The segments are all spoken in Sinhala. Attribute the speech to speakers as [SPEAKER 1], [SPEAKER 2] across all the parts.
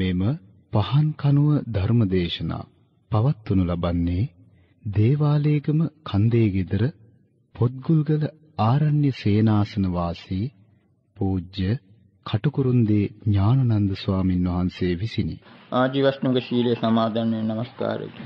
[SPEAKER 1] මෙම පහන් කනුව ධර්මදේශනා පවත්වනු ලබන්නේ දේවාලයේගම කන්දේ গিදර පොත්ගුල්ගල ආරණ්‍ය සේනාසන වාසී පූජ්‍ය කටුකුරුන්දී ඥානනන්ද ස්වාමින් වහන්සේ විසිනි. ආජීවශ්නුක ශීලයේ සමාදන් වේ නමස්කාරයකි.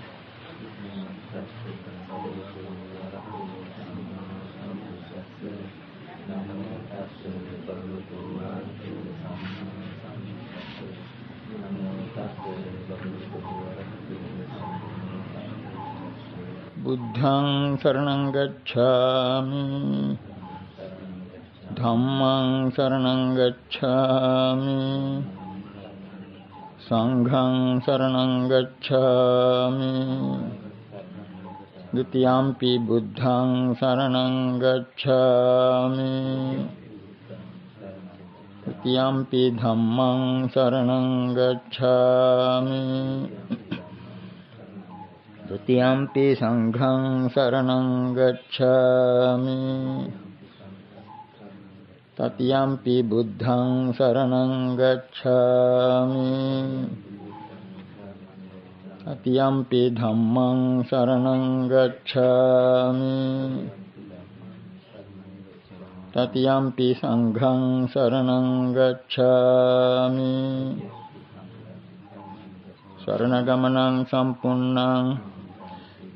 [SPEAKER 1] बुद्धं शरणं गच्छामि धम्मं शरणं गच्छामि सङ्घं शरणं गच्छामि द्वितीयाम्पि बुद्धं शरणं गच्छामि तृतीयाम्पि धम्मं शरणं गच्छामि द्वितीयम्पि सङ्घं शरणं गच्छामि तृतीयम्पि बुद्धं शरणं गच्छामि तृतीयम्पि धम्मं शरणं गच्छामि तृतीयम्पि सङ्घं शरणं गच्छामि शरणगमनं सम्पूर्णं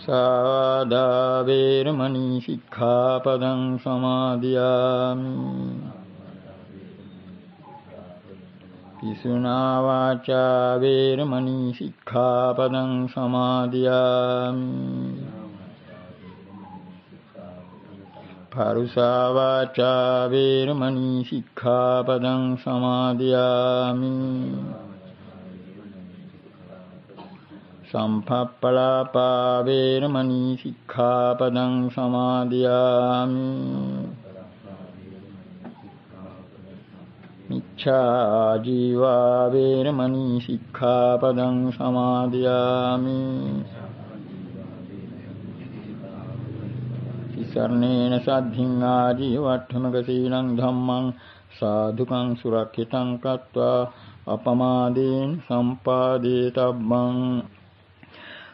[SPEAKER 1] සාදා වේරමණී සික්ඛාපදං සමාදියාමි පිසුනා වාචා වේරමණී සික්ඛාපදං සමාදියාමි පරුසා වාචා වේරමණී සික්ඛාපදං සමාදියාමි සම්පප්පලාපා වේරමණී සික්ඛාපදං සමාදියාමි මිච්ඡා ජීවා වේරමණී සික්ඛාපදං සමාදියාමි සරණේන සද්ධින් ආදී වට්ඨමක සීලං ධම්මං සාදුකං සුරක්ෂිතං කତ୍වා අපමාදීන් සම්පාදේතබ්බං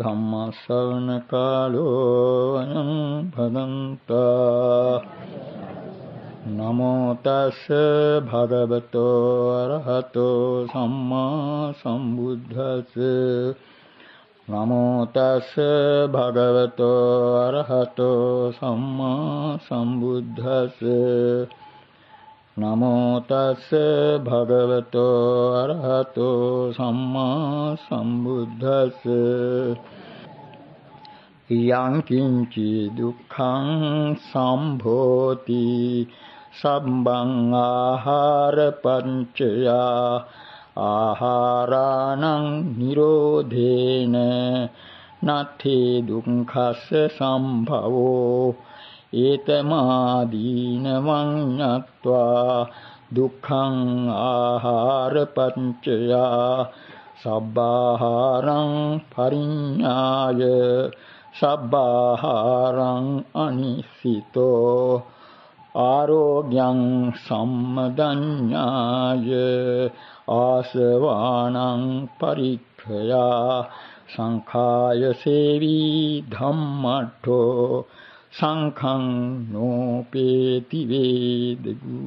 [SPEAKER 1] ධම්මශ්‍රවණකාලෝයං භදන්තා නමෝ තස් භගවතෝ අරහතෝ සම්මා සම්බුද්දස් නමෝ තස් භගවතෝ අරහතෝ සම්මා සම්බුද්දස් නමෝ තස්ස භගවතෝ අරහතෝ සම්මා සම්බුද්දස්ස යං කිංචි දුක්ඛං සම්භෝති සම්බං ආහාර පංචයා ආහාරාණං නිරෝධේන නත්ථි දුක්ඛස්ස සම්භවෝ ඒතමාදීනවං අත්වා දුක්ඛං ආහාරපච්චයා සබ්බාහාරං පරිඤ්ඤාය සබ්බාහාරං අනිසිතෝ ආරෝග්‍යං සම්මදඤ්ඤාය ආසවාණං පරික්ඛයා සංඛාය සේවි ධම්මඨෝ සංඛං නෝපේති වේදගු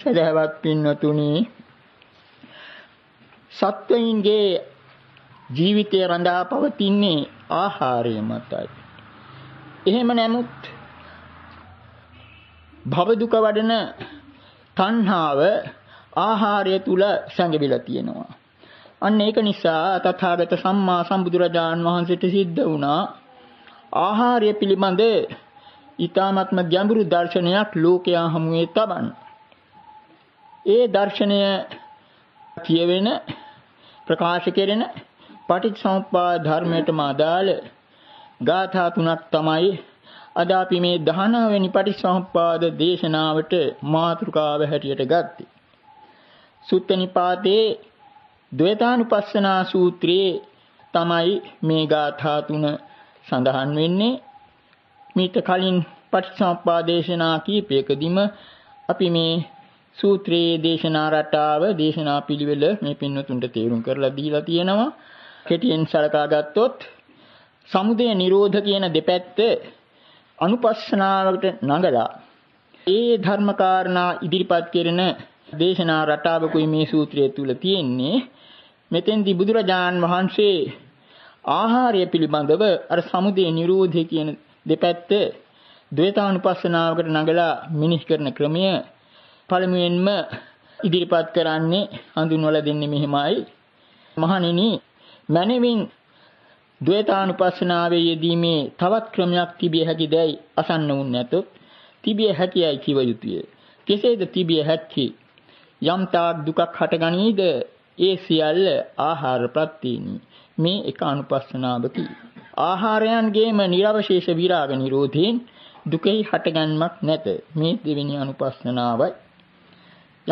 [SPEAKER 1] සදහවත් පින්නතුනි සත්වයින්ගේ ජීවිතය රඳා පවතින්නේ ආහාරය මතයි. එහෙම නැමුත් භව දුක වඩන තණ්හාව ආහාරය තුල සැඟවිලා තියෙනවා. අන්න ඒක නිසා තථාගත සම්මා සම්බුදුරජාන් වහන්සේට සිද්ධ වුණා ආහාරය පිළිබඳ ඊ타ත්ම ගැඹුරු දර්ශනයක් ලෝකයා හමුවේ තබන. ඒ දර්ශනය කියවෙන ප්‍රකාශ කෙරෙන පටිච්චසමුප්පාද ධර්මයටම අදාළ ගාථා තුනක් තමයි අද අපි මේ 19 වෙනි පටිච්චසමුප්පාද දේශනාවට මාතෘකාව හැටියට ගත්තේ. සුත්ත නිපාතේ ද්වේතානුපස්සනා සූත්‍රයේ තමයි මේ ගාථා තුන සඳහන් වෙන්නේ මීට කලින් පටිච්චසමුප්පාද දේශනා කීපයකදීම අපි මේ සූත්‍රයේ දේශනා රටාව දේශනා පිළිවෙල මේ පින්නතුන්ට තේරුම් කරලා දීලා තියෙනවා. කෙටියෙන් සලකා ගත්තොත් සමුදය නිරෝධ කියන දෙපැත්ත අනුපස්සනාවට නඟලා ඒ ධර්මකාරණා ඉදිරිපත් කරන දේශනා රටාවකුයි මේ සූත්‍රය තුල තියෙන්නේ. මෙතෙන්දී බුදුරජාන් වහන්සේ ආහාරය පිළිබඳව අර සමුදේ නිරෝධය කියන දෙපැත්ත ද්වේතානුපස්සනාවකට නගලා මිනිස් කරන ක්‍රමය පළමුවෙන්ම ඉදිරිපත් කරන්නේ හඳුන්වලා දෙන්නේ මෙහිමයි මහණෙනි මනමින් ද්වේතානුපස්සනාවේ යෙදීමේ තවත් ක්‍රමයක් තිබිය හැකිදයි අසන්න වුන් නැතොත් තිබිය හැකියයි කිව යුතුය කෙසේද තිබිය හැකි යම් තාක් දුකක් හටගනීද ඒ සියල්ල ආහාර ප්‍රත්‍යිනී මේ එක අනුපස්සනාවකි. ආහාරයන්ගේම නිර්වශේෂ විරාග නිරෝධයෙන් දුකෙහි හටගන්මක් නැත. මේ දෙවෙනි අනුපස්සනාවයි.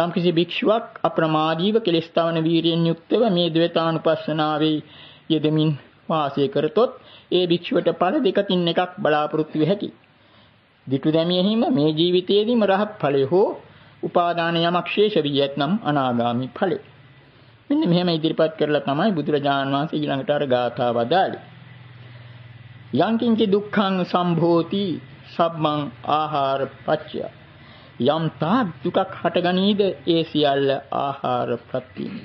[SPEAKER 1] යම්කිසි භික්ෂුවක් අප්‍රමාදීව කෙලස්තාවන වීරියෙන් යුක්තව මේ ද්වේතානුපස්සනාවේ යෙදමින් වාසය කරතොත් ඒ භික්ෂුවට ඵල දෙකකින් එකක් බලාපොරොත්තු වෙ හැකියි. දිටු දැමියෙහිම මේ ජීවිතයේදීම රහත් ඵලය හෝ උපාදාන යමක් ශේෂ වී ඇතනම් අනාගාමි ඵලය මෙන්න මෙහෙම ඉදිරිපත් කරලා තමයි බුදුරජාණන් වහන්සේ ඊළඟට අර ගාථාව දාලේ. යංකින්ච දුක්ඛං සම්භෝති සබ්බං ආහාර පච්චය. යම් තාක් දුකක් හටගනීද ඒ සියල්ල ආහාර ප්‍රත්‍යිනි.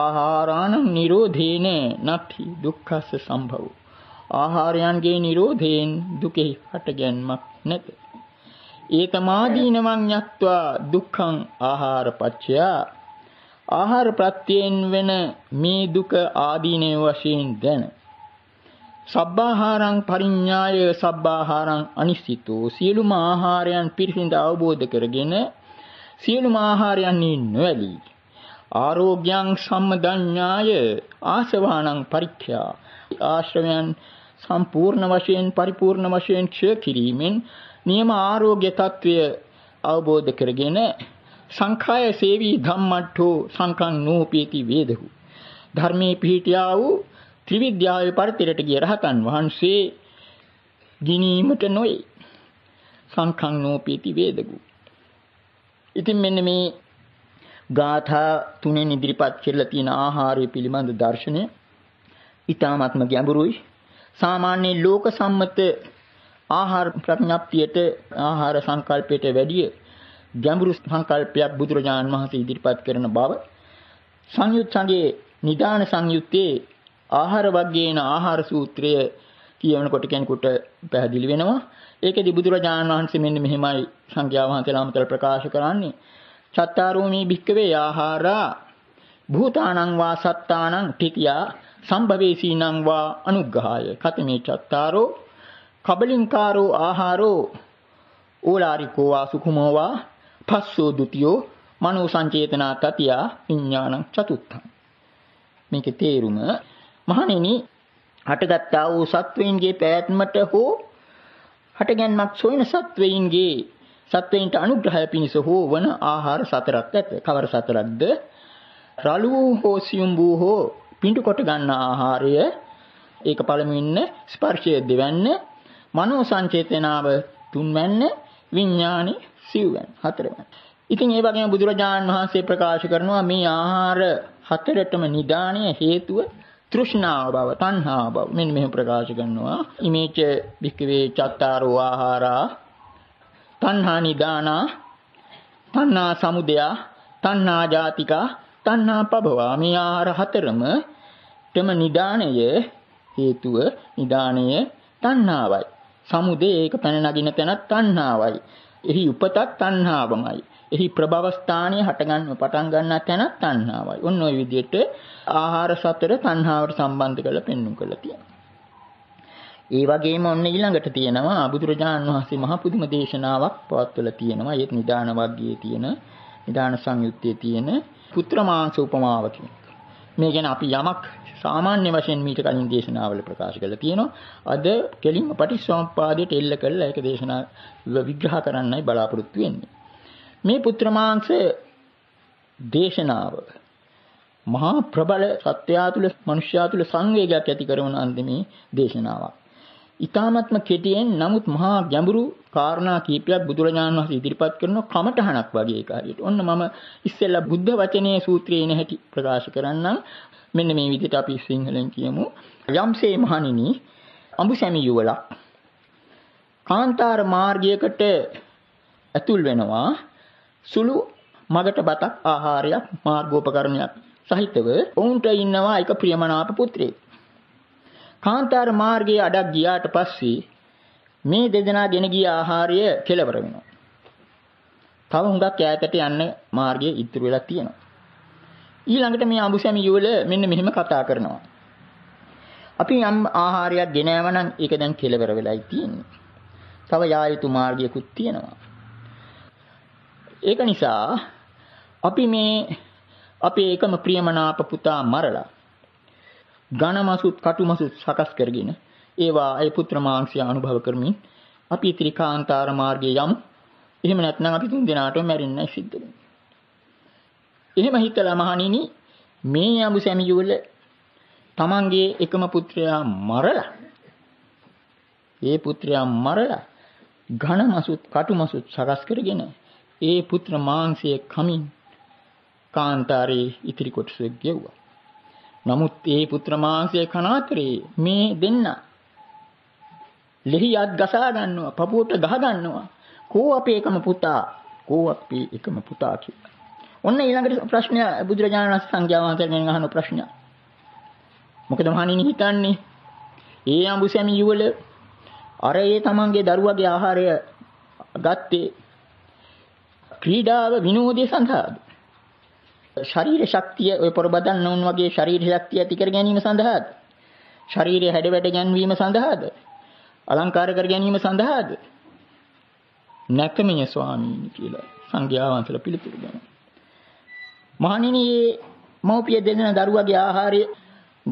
[SPEAKER 1] ආහාරාණ නිරෝධේන නත්ති දුක්ඛස්ස සම්භවෝ. ආහාරයන්ගේ නිරෝධයෙන් දුකෙහි හටගැන්මක් නැත. ඒ තමාදීනවන් යත්වා දුක්ඛං ආහාර පච්චයා ආහාර ප්‍රත්‍යයෙන් වෙන මේ දුක ආදීනේ වශයෙන් දැන සබ්බාහාරං පරිඤ්ඤාය සබ්බාහාරං අනිසිතෝ සියලුම ආහාරයන් පිරිසිඳ අවබෝධ කරගෙන සියලුම ආහාරයන්හි නොඇලී ආරෝග්‍යං සම්මදඤ්ඤාය ආසවාණං පරික්ඛ්‍යා ආශ්‍රවයන් සම්පූර්ණ වශයෙන් පරිපූර්ණ වශයෙන් ක්ෂය කිරීමෙන් නියම ආරෝග්‍ය తත්වය අවබෝධ කරගෙන සංඛාය සේවි ධම්මට්ඨෝ සංකං නෝපීති වේදහු ධර්මයේ පිහිටියා වූ ත්‍රිවිද්‍යාවේ පරිතරට ගිය රහතන් වහන්සේ ගිනීමට නොයි සංඛං නෝපීති වේදගු ඉතින් මෙන්න මේ ගාථා තුනෙන් ඉදිරිපත් කරලා තියෙන ආහාරය පිළිබඳ දර්ශනය ඊ타මාත්ම ගැඹුරුයි සාමාන්‍ය ලෝක සම්මත ආහාර ප්‍රඥාප්තියට ආහාර සංකල්පයට වැඩිය ගැඹුරු සංකල්පයක් බුදුරජාන් වහන්සේ ඉදිරිපත් කරන බව සංයුත් සංගයේ නිදාන සංයුත්තේ ආහාර වර්ගයේන ආහාර සූත්‍රය කියවනකොට කෙනෙකුට පැහැදිලි වෙනවා. ඒකෙදි බුදුරජාණන් වහන්සේ මෙන්න මෙහිමයි සංඝයා වහන්සේලා අමතර ප්‍රකාශ කරන්නේ. චත්තාරෝමී භික්කවේ ආහාරා භූතානං වා සත්තානං තිකියා සම්භවේසීනං වා අනුග්‍රහය. කතමේ චත්තාරෝ කබලින්කාරෝ ආහාරෝ ඕලාරිකෝ වා සුකුමෝ වා පස්සෝ ဒ ුතියෝ මනෝ සංචේතනා තතිය විඥානං චතුත්ථං මේකේ තේරුම මහණෙනි හටගත්තා වූ සත්වයින්ගේ පැවැත්මට හෝ හටගැන්මක් සොයන සත්වයින්ගේ සත්වයින්ට අනුග්‍රහය පිණිස හෝ වන ආහාර සතරක් ඇත. කවර සතරක්ද? රළු වූ හෝ සියුම් වූ හෝ පිඬු කොට ගන්නා ආහාරය ඒක පළමුවෙන්න ස්පර්ශය දෙවන්න මනෝ සංචේතනාව තුන්වැන්න විඥානේ සිව්වැන් හතරවැන්. ඉතින් ඒ වගේම බුදුරජාණන් වහන්සේ ප්‍රකාශ කරනවා මේ ආහාර හතරටම නිදාණය හේතුව තෘෂ්ණාව බව, තණ්හාව බව. මෙන්න මෙහෙම ප්‍රකාශ කරනවා. ඉමේච භික්කවේ චත්තාරෝ ආහාරා තණ්හා නිදානා තණ්හා සමුදයා තණ්හා ජාතිකා තණ්හා පබවා මේ ආහාර හතරම තම නිදාණය හේතුව නිදාණය තණ්හාවයි. සමුදේ ඒක පැන නගින තැනත් තණ්හාවයි. එහි උපතත් තණ්හාවමයි. එහි ප්‍රභව ස්ථානයේ හටගන්න පටන් ගන්නා තැනත් තණ්හාවයි. ඔන්න ඔය විදිහට ආහාර සතර තණ්හාවට සම්බන්ධ කරලා පෙන්වු කරලා තියෙනවා. ඒ වගේම ඔන්න ඊළඟට තියෙනවා අබුදුරජාණන් වහන්සේ මහ පුදුම දේශනාවක් පවත්වලා තියෙනවා. ඒත් නිදාන වර්ගයේ තියෙන නිදාන සංයුත්තේ තියෙන පුත්‍ර මාංශ උපමාවකින්. මේ ගැන අපි යමක් සාමාන්‍ය වශයෙන් මීට කලින් දේශනාවල ප්‍රකාශ කරලා තියෙනවා. අද කෙලින්ම පටිච්චසමුප්පාදයට එල්ල කරලා ඒක දේශනා විග්‍රහ කරන්නයි බලාපොරොත්තු වෙන්නේ. මේ පුත්‍රමාංශ දේශනාව මහා ප්‍රබල සත්‍යාතුල මනුෂ්‍යාතුල සංවේගයක් ඇති කරන අන්තිමේ දේශනාවක්. ඊ타මත්ම කෙටියෙන් නමුත් මහා ගැඹුරු කාරණා කීපයක් බුදුරජාණන් වහන්සේ ඉදිරිපත් කරන කමඨහනක් වගේ එකක්. ඔන්න මම ඉස්සෙල්ලා බුද්ධ වචනේ සූත්‍රයේ නැහැටි ප්‍රකාශ කරන්නම්. මෙන්න මේ විදිහට අපි සිංහලෙන් කියමු. යම්සේ මහණෙනි අඹුසැමි යුවලක් කාන්තාර මාර්ගයකට ඇතුල් වෙනවා සුළු මගට බතක් ආහාරයක් මාර්ගෝපකරණයක් සහිතව ඔවුන්ට ඉන්නවා එක ප්‍රියමනාප පුත්‍රයෙක්. කාන්තාර මාර්ගයේ අඩක් ගියාට පස්සේ මේ දෙදෙනා ගෙන ගිය ආහාරය කෙලවර වෙනවා. තව හුඟක් ඈතට යන්න මාර්ගයේ ඉතුරු වෙලා තියෙනවා. ඊළඟට මේ අඹුසැමි යුවල මෙන්න මෙහෙම කතා කරනවා. අපි යම් ආහාරයක් ගෙනෑව නම් ඒක දැන් කෙලවර වෙලායි තියෙන්නේ. තව යා යුතු මාර්ගයකුත් තියෙනවා. ඒක නිසා අපි මේ අපේ එකම ප්‍රියමනාප පුතා මරලා ඝනමසුත් කටුමසුත් සකස් කරගෙන ඒවා ඒ පුත්‍ර මාංශය අනුභව කරමින් අපි ත්‍රිකාන්තාර මාර්ගයේ යමු. එහෙම නැත්නම් අපි තුන් දෙනාටම මැරෙන්නයි සිද්ධ වෙන්නේ. එහෙම හිතලා මහණෙනි මේ අඹු සැමියුල තමන්ගේ එකම පුත්‍රයා මරලා ඒ පුත්‍රයා මරලා ඝනමසුත් කටුමසුත් සකස් කරගෙන ඒ පුත්‍ර මාංශයේ කමින් කාන්තාරේ ඉතිරි කොටස ගෙවුවා. නමුත් ඒ පුත්‍ර මාංශය කනා කරේ මේ දෙන්න. ලිහියත් ගසා ගන්නවා, පපුවට ගහ ගන්නවා. කෝ අපේ එකම පුතා, කෝ අපේ එකම පුතා කියලා. ඔන්න ඊළඟට ප්‍රශ්නය බුදුරජාණන් වහන්සේ සංඝයා වහන්සේගෙන් අහන ප්‍රශ්නය. මොකද මහණෙනි හිතන්නේ? ඒ අඹුසැමි යුවල අර ඒ තමන්ගේ දරුවගේ ආහාරය ගත්තේ ක්‍රීඩාව විනෝදය සඳහාද? ශරීර ශක්තිය ඔය පොර බදන්න උන් වගේ ශරීර ශක්තිය ඇති කර ගැනීම සඳහාද? ශරීරය හැඩවැඩ ගැන්වීම සඳහාද? අලංකාර කර ගැනීම සඳහාද? නැකමිය ස්වාමීන් කියලා සංඝයා වහන්සේලා පිළිතුරු දෙනවා. මහණෙනි මෝපිය දෙදෙන දරුවගේ ආහාරය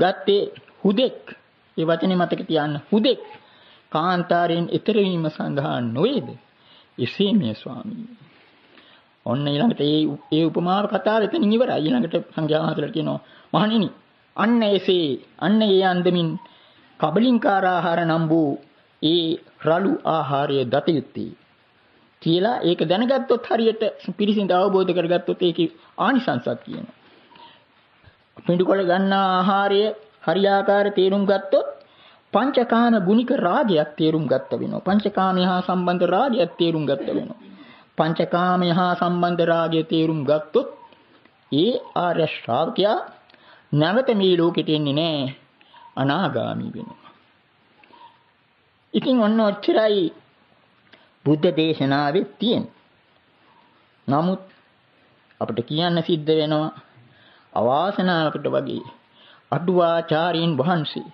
[SPEAKER 1] ගත්තේ හුදෙක් ඒ වචනේ මතක තියාන්න හුදෙක් කාන්තාරයෙන් ඈතර වීම සඳහා නොවේද? එසේ මේ ස්වාමීන් ඔන්න ඊළඟට ඒ ඒ උපමාව කතාව එතනින් ඉවරයි. ඊළඟට සංඝයා වහන්සේලා කියනවා මහණෙනි අන්න එසේ අන්න ඒ අන්දමින් කබලින්කාර ආහාර නම් වූ ඒ රළු ආහාරය දත යුත්තේ කියලා ඒක දැනගත්තොත් හරියට පිරිසිඳ අවබෝධ කරගත්තොත් ඒකේ ආනිසංසක් කියනවා. පිඬුකොළ ගන්න ආහාරය හරියාකාර තේරුම් ගත්තොත් පංචකාම ගුණික රාගයක් තේරුම් ගත්ත වෙනවා. පංචකාමය හා සම්බන්ධ රාගයක් තේරුම් ගත්ත වෙනවා. පංචකාමය හා සම්බන්ධ රාගය තේරුම් ගත්තොත් ඒ ආර්ය ශ්‍රාවකයා නැවත මේ ලෝකෙට එන්නේ නැහැ අනාගාමි වෙනවා. ඉතින් ඔන්න ඔච්චරයි බුද්ධ දේශනාවේ තියෙන්නේ. නමුත් අපිට කියන්න සිද්ධ වෙනවා අවාසනාවකට වගේ අඩුවාචාරීන් වහන්සේ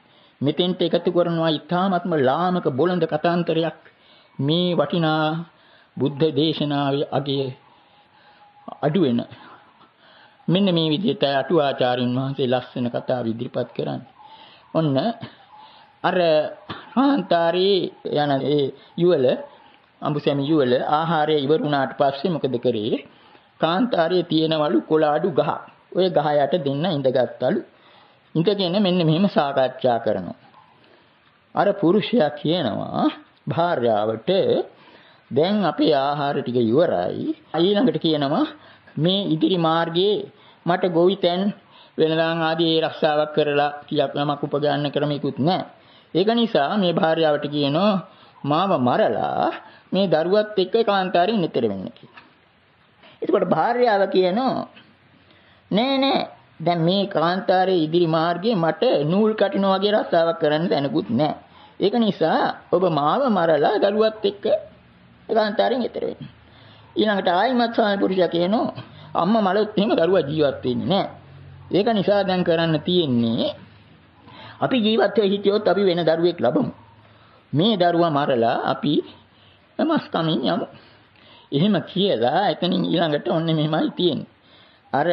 [SPEAKER 1] මෙතෙන්ට එකතු කරනවා ඊ타ත්ම ලාමක බොළඳ කතාන්තරයක් මේ වටිනා බුද්ධ දේශනාවේ අගය අඩු වෙන මෙන්න මේ විදිහට අටුව ආචාර්යන් වහන්සේ ලස්සන කතා ඉදිරිපත් කරන්නේ. ඔන්න අර කාන්තාරී යන ඒ යුවල අඹුසැමි යුවල ආහාරය ඉවර වුණාට පස්සේ මොකද කරේ? කාන්තාරයේ තියෙනවලු කොලාඩු ගහ. ওই ගහ යට දෙන්න ඉඳගත්ලු. ඉඳගෙන මෙන්න මෙහෙම සාකච්ඡා කරනවා. අර පුරුෂයා කියනවා භාර්යාවට දැන් අපේ ආහාර ටික ඉවරයි. ඊළඟට කියනවා මේ ඉදිරි මාර්ගයේ මට ගොවිතැන් වෙනදාන් ආදී ඒ රක්ෂාවක් කරලා කියක් යමක් උපගන්න ක්‍රමිකුත් නැහැ. ඒක නිසා මේ භාර්යාවට කියනවා මාව මරලා මේ දරුවත් එක්ක කාන්තාරයෙන් ඈතර වෙන්න කියලා. එතකොට භාර්යාව කියනවා නෑ නෑ දැන් මේ කාන්තාරයේ ඉදිරි මාර්ගයේ මට නූල් කටිනා වගේ රස්සාවක් කරන්න දැනකුත් නැහැ. ඒක නිසා ඔබ මාව මරලා දරුවත් එක්ක ඒකාන්තාරයෙන් ඈතර වෙන්නේ. ඊළඟට ආයිමත් ස්වාමි පුරුෂයා කියනෝ අම්මා මලොත් එහෙම දරුවා ජීවත් වෙන්නේ නැහැ. ඒක නිසා දැන් කරන්න තියෙන්නේ අපි ජීවත් වෙ හිටියොත් අපි වෙන දරුවෙක් ලබමු. මේ දරුවා මරලා අපි මස් කමින් යමු. එහෙම කියලා එතනින් ඊළඟට ඔන්න මෙහෙමයි තියෙන්නේ. අර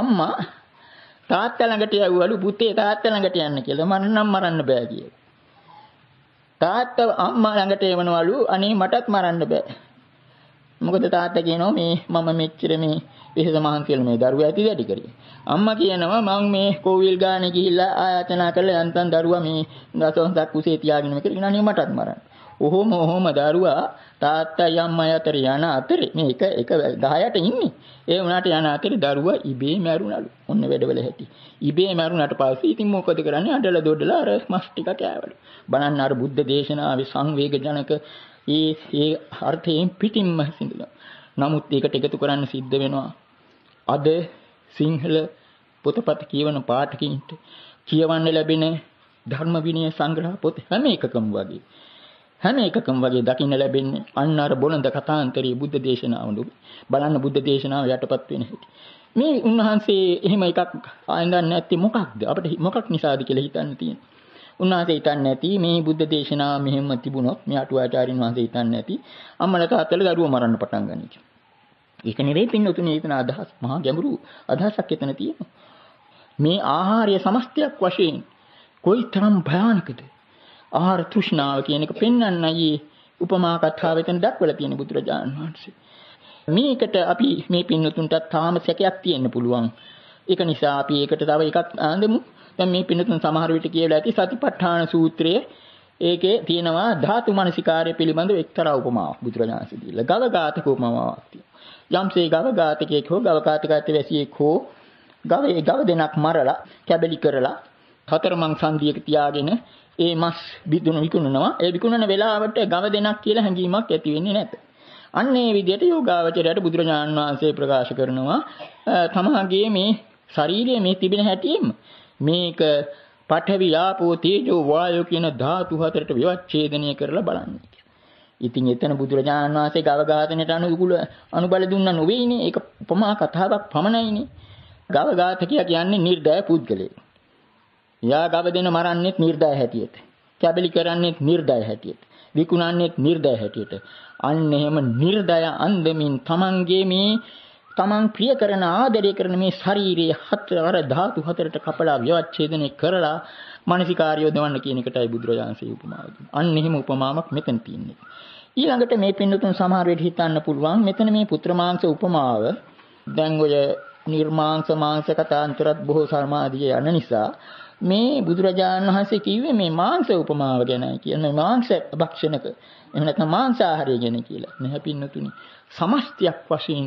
[SPEAKER 1] අම්මා තාත්තා ළඟට යවවලු පුතේ තාත්තා ළඟට යන්න කියලා මරන්නම් මරන්න බෑ කියලා. තාත්තා අම්මා ළඟට එවනවලු අනේ මටත් මරන්න බෑ. මොකද තාත්තා කියනවා මේ මම මෙච්චර මේ වෙහෙස මහන්සියල මේ දරුවා ඇති වැඩි කරේ. අම්මා කියනවා මං මේ කෝවිල් ගානේ ගිහිල්ලා ආයාචනා කරලා යන්තම් දරුවා මේ දසවසක් කුසේ තියාගෙන මේක ඉන්නනේ මටත් මරන්න. ඔහොම ඔහොම දරුවා තාත්තා යම්මයි අතර යන අතරේ මේ එක එක 10ට ඉන්නේ. ඒ වුණාට යන අතරේ දරුවා ඉබේ මැරුණලු. ඔන්න වැඩවල හැටි. ඉබේ මැරුණාට පස්සේ ඉතින් මොකද කරන්නේ? අඬලා දොඩලා අර මස් ටික කෑවලු. බලන්න අර බුද්ධ දේශනාවේ සංවේගජනක ඒ ඒ අර්ථයෙන් පිටින්ම සිඳුනා. නමුත් ඒකට එකතු කරන්න සිද්ධ වෙනවා. අද සිංහල පොතපත කියවන පාඨකින්ට කියවන්න ලැබෙන ධර්ම විනය සංග්‍රහ පොත හැම එකකම වගේ හැම එකකම වගේ දකින්න ලැබෙන්නේ අන්න අර බොළඳ කථාන්තරී බුද්ධ දේශනාවලු බලන්න බුද්ධ දේශනාව යටපත් වෙන හැටි. මේ උන්වහන්සේ එහෙම එකක් ආයෙඳන්නේ නැත්තේ මොකක්ද? අපිට මොකක් නිසාද කියලා හිතන්න තියෙනවා. උන්වහන්සේ හිතන්නේ නැති මේ බුද්ධ දේශනාව මෙහෙම තිබුණොත් මේ අටුවාචාරින් වහන්සේ හිතන්නේ නැති අම්මලා තාත්තලා දරුවෝ මරන්න පටන් ගනී කියලා. ඒක නෙවෙයි පින්නතුනේ එතන අදහස් මහා ගැඹුරු අදහසක් එතන තියෙනවා. මේ ආහාරය සමස්තයක් වශයෙන් කොයිතරම් භයානකද? ආහාර තෘෂ්ණාව කියන එක පෙන්වන්නයි උපමා කතාවෙන් දක්වලා තියෙන බුදුරජාණන් වහන්සේ. මේකට අපි මේ පින්නතුන්ට තාම සැකයක් තියෙන්න පුළුවන්. ඒක නිසා අපි ඒකට තව එකක් ආඳමු. දැන් මේ පින්නතුන් සමහර විට කියලා ඇති සතිපට්ඨාන සූත්‍රයේ ඒකේ තියෙනවා ධාතු මනසිකාරය පිළිබඳව එක්තරා උපමාවක් බුදුරජාණන් වහන්සේ දීලා. ගවඝාතක උපමාවක් තියෙනවා. යම්සේ ගවඝාතකයෙක් හෝ ගවඝාතකයට වැසියෙක් හෝ ගවයේ ගව දෙනක් මරලා කැබලි කරලා හතරමං සංදියක තියාගෙන ඒ මස් විදුණු විකුණනවා. ඒ විකුණන වෙලාවට ගව දෙනක් කියලා හැඟීමක් ඇති වෙන්නේ නැත. අන්න ඒ විදිහට යෝගාවචරයට බුදුරජාණන් වහන්සේ ප්‍රකාශ කරනවා තමාගේ මේ ශරීරයේ මේ තිබෙන හැටියෙම මේක පඨවි ආපෝ තේජෝ වායෝ කියන ධාතු හතරට විවච්ඡේදනය කරලා බලන්න කියලා. ඉතින් එතන බුදුරජාණන් වහන්සේ ගව ඝාතනයට අනුකූල අනුබල දුන්න නොවේනේ. ඒක උපමා කතාවක් පමණයිනේ. ගව ඝාතකයා කියන්නේ නිර්දය පුද්ගලයෙක්. යා ගව දෙන මරන්නෙත් නිර්දය හැටියට. කැබලි කරන්නෙත් නිර්දය හැටියට. විකුණන්නෙත් නිර්දය හැටියට. අන්න එහෙම නිර්දය අන්දමින් Tamange මේ තමන් ප්‍රිය කරන ආදරය කරන මේ ශරීරයේ හතර ධාතු හතරට කපලා ව්‍යවච්ඡේදනය කරලා මානසිකාර්ය යොදවන්න කියන එකටයි බුදුරජාණන්සේ උපමාව දුන්නේ. අන්න එහෙම උපමාවක් මෙතන තියෙන්නේ. ඊළඟට මේ පින්නතුන් සමහර වෙලට හිතන්න පුළුවන් මෙතන මේ පුත්‍ර මාංශ උපමාව දැන් ඔය නිර්මාංශ මාංශ කතාන්තරත් බොහෝ සමාධිය යන නිසා මේ බුදුරජාණන් වහන්සේ කිව්වේ මේ මාංශ උපමාව ගැන කියන මාංශ භක්ෂණක එහෙම නැත්නම් මාංශාහාරය ගැන කියලා. මෙහි පින්නතුනි සමස්තයක් වශයෙන්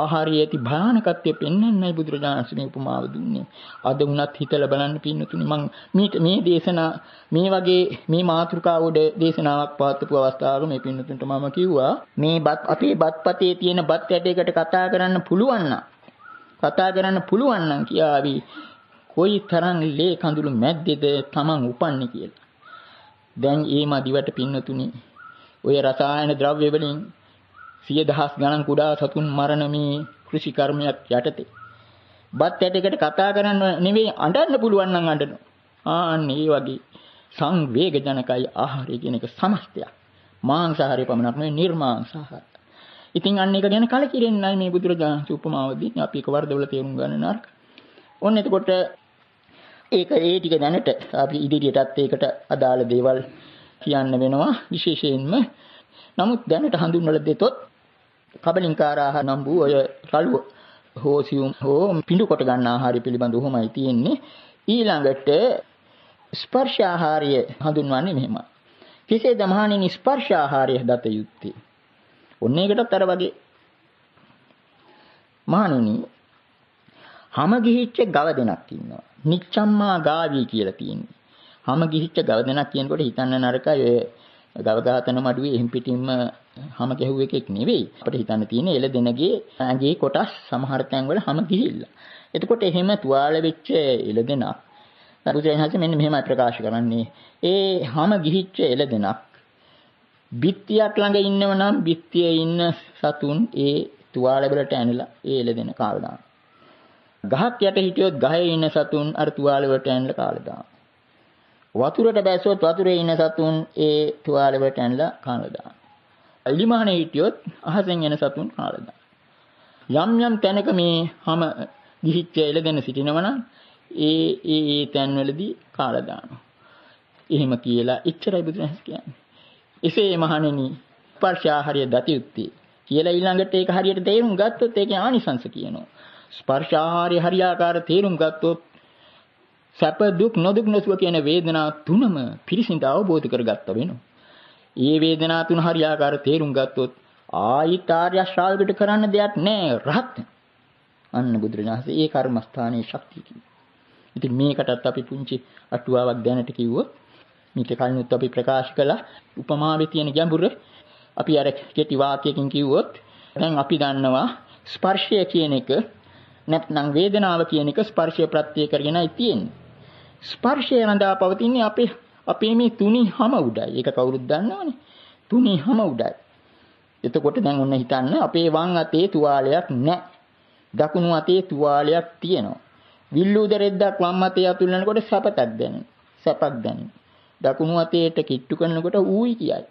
[SPEAKER 1] ආහාරයේ ඇති භයානකත්වය පෙන්වන්නයි බුදුරජාණන් මේ උපමාව දුන්නේ. අද වුණත් හිතලා බලන්න පින්නතුනි මම මේ මේ දේශනා මේ වගේ මේ මාතෘකාවෝඩ දේශනාවක් පවත්වපු අවස්ථාවක මේ පින්නතුන්ට මම කිව්වා මේ බත් අපේ බත්පතේ තියෙන බත් ඇටයකට කතා කරන්න පුළුවන් කතා කරන්න පුළුවන් නම් කියාවි කොයි තරම් ලේ කඳුළු මැද්දේද Taman උපන්නේ කියලා. දැන් ඒ මදිවට පින්නතුනි ඔය රසායන ද්‍රව්‍ය වලින් සිය දහස් ගණන් කුඩා සතුන් මරණ මේ කෘෂි කර්මයක් යටතේ. බත් ඇටයකට කතා කරන්න නෙවෙයි අඬන්න පුළුවන් නම් අඬනවා. ආන්න ඒ වගේ සංවේගජනකයි ආහාරය කියන එක සමස්තයක්. මාංශාහාරය පමණක් නෙවෙයි නිර්මාංශාහාර. ඉතින් අන්න ඒක ගැන කලකිරෙන්නේ නැහැ මේ බුදුරජාණන් උපමාවදී අපි එක වරදවල තේරුම් ගන්න නරක. ඔන්න එතකොට ඒක ඒ ටික දැනට අපි ඉදිරියටත් ඒකට අදාළ දේවල් කියන්න වෙනවා විශේෂයෙන්ම නමුත් දැනට හඳුන්වලා දෙතොත් කබලින්කාරාහ නම් වූ ඔය රළුව හෝ සියුම් හෝ පිඬු කොට ගන්න ආහාරය පිළිබඳව උමයි තියෙන්නේ ඊළඟට ස්පර්ශ ආහාරය හඳුන්වන්නේ මෙහෙම. කෙසේද මහණෙනි ස්පර්ශ ආහාරය දත යුත්තේ? ඔන්න ඒකටත් අර වගේ මහණෙනි හැම ගිහිච්ච ගව දෙනක් ඉන්නවා. නිච්ඡම්මා ගාවි කියලා තියෙන්නේ. හැම ගිහිච්ච ගව දෙනක් කියනකොට හිතන්න නරකයි ඔය ගව ඝාතන මඩුවේ එහෙම් පිටින්ම හැම ගැහුව එකෙක් නෙවෙයි. අපිට හිතන්න තියෙන්නේ එළ දෙනගේ ඇඟේ කොටස් සමහර තැන් වල හැම ගිහිල්ලා. එතකොට එහෙම තුවාල වෙච්ච එළ දෙනක් බුදුරජාණන් මෙන්න මෙහෙමයි ප්‍රකාශ කරන්නේ. ඒ හැම ගිහිච්ච එළ දෙනක් බිත්තියක් ළඟ ඉන්නව නම් බිත්තියේ ඉන්න සතුන් ඒ තුවාල වලට ඇනලා ඒ එළ දෙන කාවදාන. ගහක් යට හිටියොත් ගහේ ඉන්න සතුන් අර තුවාලෙවට ඇනලා කාලා දානවා. වතුරට බැස්සොත් වතුරේ ඉන්න සතුන් ඒ තුවාලෙවට ඇනලා කාලා දානවා. ඉලිමහනේ හිටියොත් අහසෙන් එන සතුන් කාලා දානවා. යම් යම් තැනක මේ හැම ගිහිච්ච එළදෙන සිටිනවනම් ඒ ඒ ඒ තැන්වලදී කාලා දානවා. එහෙම කියලා ඉච්චරයි බුදුරජාණන් කියන්නේ. එසේ මහණෙනි ස්පර්ශාහාරය දතියුත්තේ කියලා ඊළඟට ඒක හරියට තේරුම් ගත්තොත් ඒකේ ආනිසංශ කියනවා. ස්පර්ශ ආහාරය හරියාකාර තේරුම් ගත්තොත් සැප දුක් නොදුක් නොසුව කියන වේදනා තුනම පිරිසිඳ අවබෝධ කරගත්ත වෙනවා. ඒ වේදනා තුන හරියාකාර තේරුම් ගත්තොත් ආයිත් ආර්ය ශ්‍රාවකයට කරන්න දෙයක් නැහැ රහත්. අන්න බුදුරජාණන්සේ ඒ කර්මස්ථානයේ ශක්තිය කිව්වා. ඉතින් මේකටත් අපි පුංචි අටුවාවක් දැනට කිව්වොත් මේක කලිනුත් අපි ප්‍රකාශ කළා උපමාවේ තියෙන ගැඹුර අපි අර කෙටි වාක්‍යකින් කිව්වොත් දැන් අපි දන්නවා ස්පර්ශය කියන එක නැත්නම් වේදනාව කියන එක ස්පර්ශය ප්‍රත්‍ය කරගෙනයි තියෙන්නේ. ස්පර්ශය රඳා පවතින්නේ අපේ අපේ මේ තුනි හැම උඩයි. ඒක කවුරුත් දන්නවනේ. තුනි හැම උඩයි. එතකොට දැන් ඔන්න හිතන්න අපේ වම් අතේ තුවාලයක් නැහැ. දකුණු අතේ තුවාලයක් තියෙනවා. විල්ලු උදරෙද්දක් වම් අතේ අතුල්ලනකොට සැපතක් දැනෙන. සැපක් දැනෙන. දකුණු අතේට කිට්ටු කරනකොට ඌයි කියයි.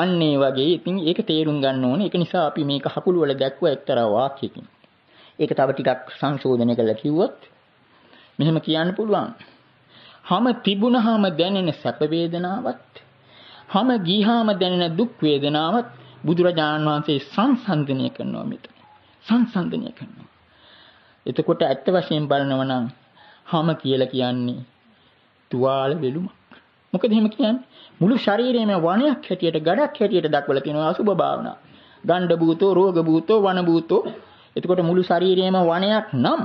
[SPEAKER 1] අන්න ඒ වගේ ඉතින් ඒක තේරුම් ගන්න ඕනේ. ඒක නිසා අපි මේක හකුළු වල දැක්ව එක්තරා වාක්‍යකින්. ඒක තව ටිකක් සංශෝධනය කරලා කිව්වොත් මෙහෙම කියන්න පුළුවන්. හැම තිබුණාම දැනෙන සැප වේදනාවත් හැම ගියාම දැනෙන දුක් වේදනාවත් බුදුරජාණන් වහන්සේ සංසන්දනය කරනවා මෙතන. සංසන්දනය කරනවා. එතකොට ඇත්ත වශයෙන් බලනවා නම් හැම කියලා කියන්නේ තුවාල වෙලුමක්. මොකද එහෙම කියන්නේ මුළු ශරීරයේම වණයක් හැටියට ගඩක් හැටියට දක්වලා තියෙනවා අසුබ භාවනාව. ගණ්ඩ භූතෝ රෝග භූතෝ වන භූතෝ එතකොට මුළු ශරීරයම වනයක් නම්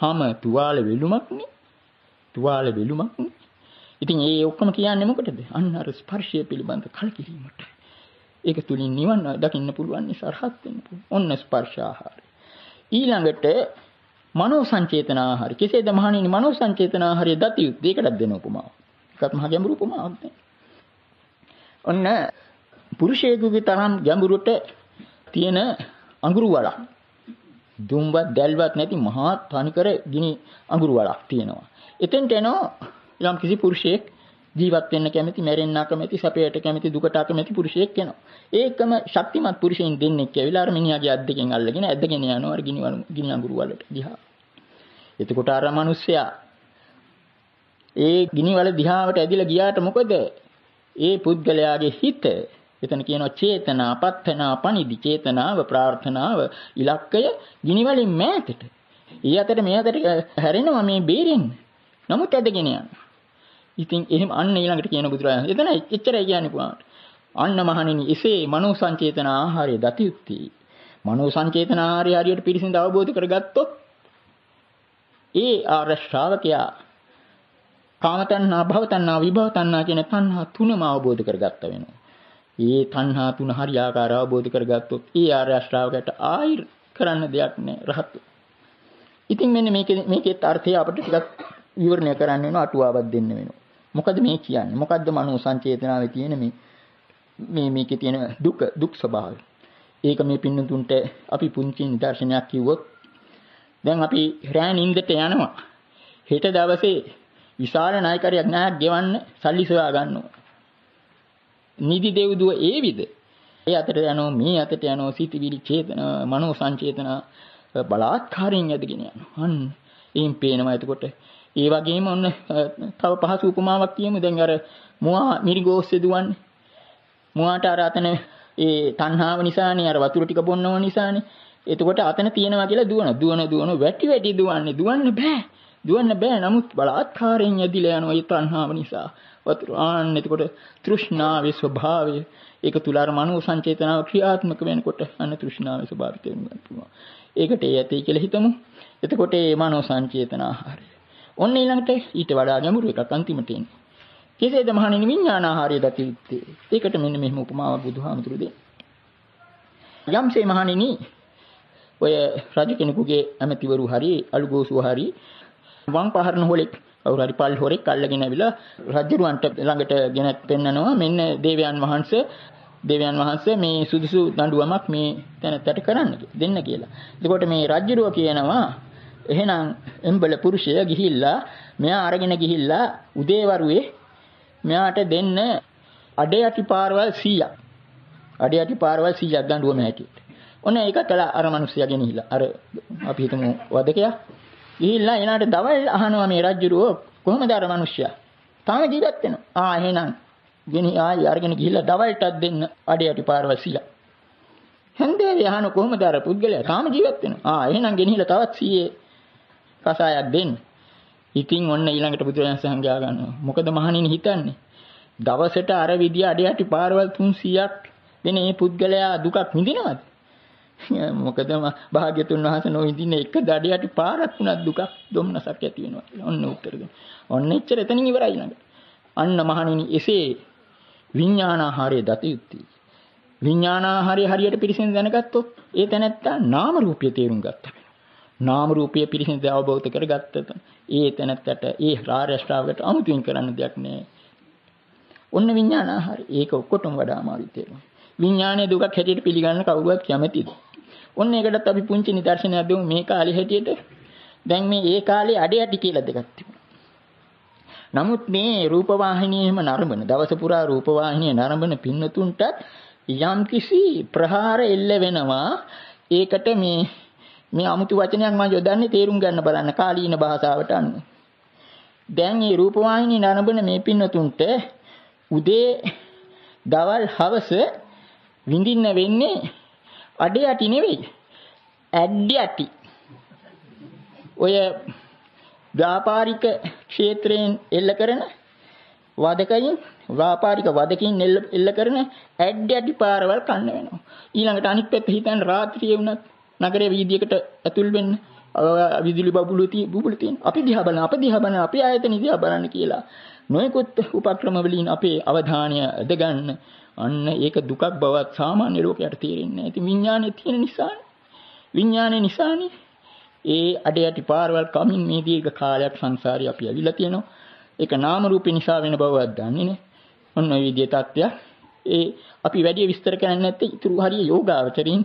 [SPEAKER 1] හැම තුවාල වෙලුමක්නේ. තුවාල වෙලුමක්නේ. ඉතින් ඒ ඔක්කොම කියන්නේ මොකටද? අන්න අර ස්පර්ශය පිළිබඳ කලකිරීමට. ඒක තුලින් නිවන් දකින්න පුළුවන් නිසා රහත් වෙන්න පුළුවන්. ඔන්න ස්පර්ශ ආහාරය. ඊළඟට මනෝ සංචේතන ආහාරය. කෙසේද මහණෙනි මනෝ සංචේතන ආහාරය දති යුත්තේ? ඒකටත් දෙන උපමාව. ඒකත් මහ ගැඹුරු උපමාවක් ඔන්න පුරුෂයෙකුගේ තරම් ගැඹුරට තියෙන අඟුරු වලක්. දුම්වත් දැල්වත් නැති මහා තනිකර ගිනි අඟුරු වලක් තියෙනවා. එතෙන්ට එනවා යම් කිසි පුරුෂයෙක් ජීවත් වෙන්න කැමති, මැරෙන්න කැමති, සැපයට කැමති, දුකට කැමති පුරුෂයෙක් එනවා. ඒකම ශක්තිමත් පුරුෂයින් දෙන්නෙක් ඇවිල්ලා අර මිනිහාගේ අත් දෙකෙන් අල්ලගෙන ඇදගෙන යනවා අර ගිනි ගිනි අඟුරු වලට දිහා. එතකොට අර මිනිස්සයා ඒ ගිනි වල දිහාවට ඇදිලා ගියාට මොකද? ඒ පුද්ගලයාගේ හිත එතන කියනවා චේතනා, පත්තනා, පනිදි චේතනාව, ප්‍රාර්ථනාව, ඉලක්කය ගිනි වලින් මෑතට. ඊ අතර මේ අතර හැරෙනවා මේ බේරෙන්න. නමුත් ඇදගෙන යන. ඉතින් එහෙම අන්න ඊළඟට කියන බුදුරජාණන්. එතන එච්චරයි කියන්නේ පුරාට. අන්න මහණෙනි, එසේ මනෝ සංචේතන ආහාරය දති යුත්තේ. මනෝ සංචේතන ආහාරය හරියට පිරිසිදු අවබෝධ කරගත්තොත් ඒ ආර ශ්‍රාවකයා කාම තණ්හා භව තණ්හා විභව තණ්හා කියන තණ්හා තුනම අවබෝධ කරගත්ත වෙනවා. ඒ තණ්හා තුන හරියාකාර අවබෝධ කරගත්තොත් ඒ ආර්ය අෂ්ටාවකට ආයි කරන්න දෙයක් නැහැ රහත්. ඉතින් මෙන්න මේකේ මේකේත් අර්ථය අපිට ටිකක් විවරණය කරන්න වෙනවා අටුවාවක් දෙන්න වෙනවා. මොකද මේ කියන්නේ? මොකද්ද මනෝ සංචේතනාවේ තියෙන මේ මේ මේකේ තියෙන දුක දුක් ස්වභාවය. ඒක මේ පින්නතුන්ට අපි පුංචි නිදර්ශනයක් කිව්වොත් දැන් අපි රෑ නින්දට යනවා. හෙට දවසේ විශාල නායකරයක් ණයක් ගෙවන්න සල්ලි සොයා ගන්නවා. නිදි දෙව්දුව ඒවිද? ඒ අතට යනවා මේ අතට යනවා සිතවිලි චේතන මනෝ සංචේතන බලාත්කාරයෙන් යදගෙන යනවා. අන්න එයින් පේනවා එතකොට ඒ වගේම ඔන්න තව පහසු උපමාවක් කියමු දැන් අර මුවා මිරිගෝස්සේ දුවන්නේ. මුවාට අර අතන ඒ තණ්හාව නිසානේ අර වතුර ටික බොන්නව නිසානේ. එතකොට අතන තියනවා කියලා දුවන දුවන දුවන වැටි වැටි දුවන්නේ දුවන්න බෑ. දුවන්න බෑ නමුත් බලාත්කාරයෙන් යදිලා යනවා ඒ තණ්හාව නිසා. වතුර ආන්න එතකොට තෘෂ්ණාවේ ස්වභාවය ඒක තුල අර මනෝ සංචේතනාව ක්‍රියාත්මක වෙනකොට අන්න තෘෂ්ණාවේ ස්වභාවය තේරුම් ගන්න පුළුවන්. ඒකට ඒ ඇති කියලා හිතමු. එතකොට ඒ මනෝ සංචේතන ආහාරය. ඔන්න ඊළඟට ඊට වඩා ගැඹුරු එකක් අන්තිමට එන්නේ. කෙසේද මහණෙනි විඥාන ආහාරය දති යුත්තේ? ඒකට මෙන්න මෙහෙම උපමාවක් බුදුහාමුදුරු දෙන්නේ. යම්සේ මහණෙනි ඔය රජ කෙනෙකුගේ ඇමතිවරු හරි අලුගෝසුව හරි වම් පහරන හොලෙක් කවුරු හරි පල් හොරෙක් අල්ලගෙන ඇවිල්ලා රජුරවන්ට ළඟට ගෙන පෙන්නනවා මෙන්න දේවයන් වහන්සේ දෙවියන් වහන්සේ මේ සුදුසු දඬුවමක් මේ තැනට කරන්න දෙන්න කියලා. එතකොට මේ රජ්ජුරුව කියනවා එහෙනම් එම්බල පුරුෂය ගිහිල්ලා මෙයා අරගෙන ගිහිල්ලා උදේවරුේ මෙයාට දෙන්න අඩේ යටි පාරවල් 100ක්. අඩේ යටි පාරවල් 100ක් දඬුවම හැටියට. ඔන්න ඒක කළා අර මිනිස්සයා ගෙනහිලා. අර අපි හිතමු වදකයා ගිහිල්ලා එනාට දවල් අහනවා මේ රජ්ජුරුව කොහොමද අර මිනිස්සයා? තාම ජීවත් වෙනවා. ආ එහෙනම් ගෙනි ආයි අරගෙන ගිහිල්ලා දවල්ටත් දෙන්න අඩේ අටි පාරවසිලා. හන්දේ යහන කොහොමද අර පුද්ගලයා තාම ජීවත් වෙනවා. ආ එහෙනම් ගෙනහිලා තවත් 100 කසායක් දෙන්න. ඉතින් ඔන්න ඊළඟට බුදුරජාණන් සංඝයා ගන්නවා. මොකද මහණෙනි හිතන්නේ දවසට අර විදිය අඩේ අටි පාරවල් 300ක් දෙන මේ පුද්ගලයා දුකක් විඳිනවද? මොකද භාග්‍යතුන් වහන්සේ නොවිඳින එක දඩයට පාරක් වුණත් දුකක් දුම්නසක් ඇති වෙනවා කියලා. ඔන්න උත්තර දෙන්න. ඔන්න එච්චර එතනින් ඉවරයි නේද? අන්න මහණෙනි එසේ විඥානාහාරයේ දත යුත්තේ. විඥානාහාරය හරියට පිරිසිදු දැනගත්තොත් ඒ තැනැත්තා නාම රූපය තේරුම් ගත්තා නාම රූපය පිරිසිදු අවබෝධ කරගත්තත් ඒ තැනැත්තට ඒ රාජ්‍ය ශ්‍රාවකට අමුතුවෙන් කරන්න දෙයක් නැහැ. ඔන්න විඥානාහාරය. ඒක ඔක්කොටම වඩා අමාරු තේරුම්. විඥානයේ දුකක් හැටියට පිළිගන්න කවුරුවත් කැමතිද? ඔන්න ඒකටත් අපි පුංචි නිදර්ශනයක් දෙමු මේ කාලේ හැටියට. දැන් මේ ඒ කාලේ අඩේ අටි කියලා දෙකක් තිබුණා. නමුත් මේ රූපවාහිනියෙම නරඹන දවස පුරා රූපවාහිනිය නරඹන පින්නතුන්ට යම්කිසි ප්‍රහාර එල්ල වෙනවා. ඒකට මේ මේ අමුතු වචනයක් මම යොදන්නේ තේරුම් ගන්න බලන්න කාලීන භාෂාවට අනුව. දැන් මේ රූපවාහිනී නරඹන මේ පින්නතුන්ට උදේ දවල් හවස විඳින්න වෙන්නේ අඩේ යටි නෙවෙයි. ඇඩ්ඩ යටි. ඔය ව්‍යාපාරික ක්ෂේත්‍රයෙන් එල්ල කරන වදකයින් ව්‍යාපාරික වදකින් එල්ල කරන ඇඩ්ඩ යටි පාරවල් කන්න වෙනවා. ඊළඟට අනිත් පැත්ත හිතන්න රාත්‍රියේ වුණත් නගරයේ වීදියකට ඇතුල් වෙන්න විදුලි බබුලු තියෙන බුබුලු තියෙන අපි දිහා බලන අපි දිහා බලන අපි ආයතන දිහා බලන්න කියලා නොයෙකුත් උපක්‍රම වලින් අපේ අවධානය යොදගන්න අන්න ඒක දුකක් බවත් සාමාන්‍ය ලෝකයට තේරෙන්නේ නැහැ. ඉතින් විඥානේ තියෙන නිසානේ. විඥානේ නිසානේ ඒ අඩයට පාරවල් කමින් මේ දීර්ඝ කාලයක් සංසාරي අපි ඇවිල්ලා තියෙනවා. ඒක නාම රූපේ නිසා වෙන බවවත් දන්නේ නැහැ. ඔන්න ඔය විදිහේ தත්ත්වයක්. ඒ අපි වැඩි විස්තර කරන්නේ නැත්තේ ඉතුරු හරිය යෝගාවචරින්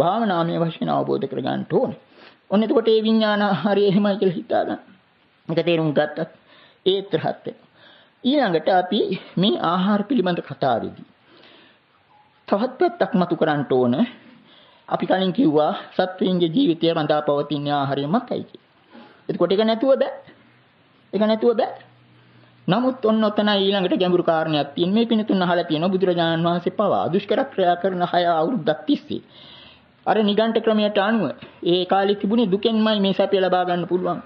[SPEAKER 1] භාවනාමය වශයෙන් අවබෝධ කරගන්න ඕනේ. ඔන්න එතකොට ඒ විඥාන හරිය එහෙමයි කියලා හිතා ගන්න. මේක තේරුම් ගත්තත් ඒත් රහත් වෙනවා. ඊළඟට අපි මේ ආහාර පිළිබඳ කතාවේදී තවත් පැත්තක් මතු කරන්න ඕන. අපි කලින් කිව්වා සත්වයන්ගේ ජීවිතය රඳා පවතින ආහාරය මතයි කියලා. එතකොට ඒක නැතුව බෑ. ඒක නැතුව බෑ. නමුත් ඔන්න ඔතන ඊළඟට ගැඹුරු කාරණයක් තියෙන මේ පිනතුන් අහලා තියෙනවා බුදුරජාණන් වහන්සේ පවා දුෂ්කර ක්‍රියා කරන හය අවුරුද්දක් තිස්සේ. අර නිගණ්ඨ ක්‍රමයට අනුව ඒ කාලේ තිබුණේ දුකෙන්මයි මේ සැපය ලබා ගන්න පුළුවන්.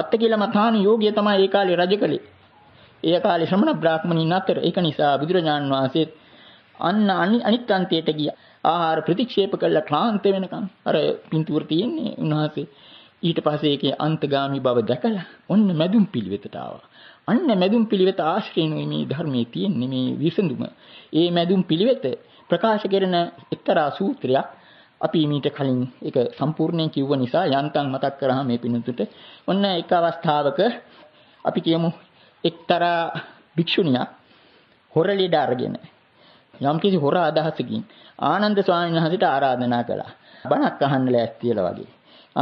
[SPEAKER 1] අත්ති කියලා මතාන යෝගිය තමයි ඒ කාලේ රජකලේ. ඒ කාලේ ශ්‍රමණ බ්‍රාහ්මණින් අතර ඒක නිසා බුදුරජාණන් වහන්සේ අන්න අනිත් අන්තයට ගියා. ආහාර ප්‍රතික්ෂේප කළා ක්ලාන්ත වෙනකන්. අර පින්තූර තියෙන්නේ උන්වහන්සේ. ඊට පස්සේ ඒකේ අන්තගාමි බව දැකලා ඔන්න මැදුම් පිළිවෙතට ආවා. අන්න මැදුම් පිළිවෙත ආශ්‍රයනුයි මේ ධර්මයේ තියෙන්නේ මේ විසඳුම. ඒ මැදුම් පිළිවෙත ප්‍රකාශ කරන එක්තරා සූත්‍රයක් අපි මීට කලින් ඒක සම්පූර්ණයෙන් කිව්ව නිසා යන්තම් මතක් කරාම මේ පිණුතුට ඔන්න එක අවස්ථාවක අපි කියමු එක්තරා භික්ෂුණියක් හොර ලෙඩ අරගෙන යම්කිසි හොර අදහසකින් ආනන්ද ස්වාමීන් වහන්සේට ආරාධනා කළා. බණක් අහන්න ලෑස්තියලා වගේ.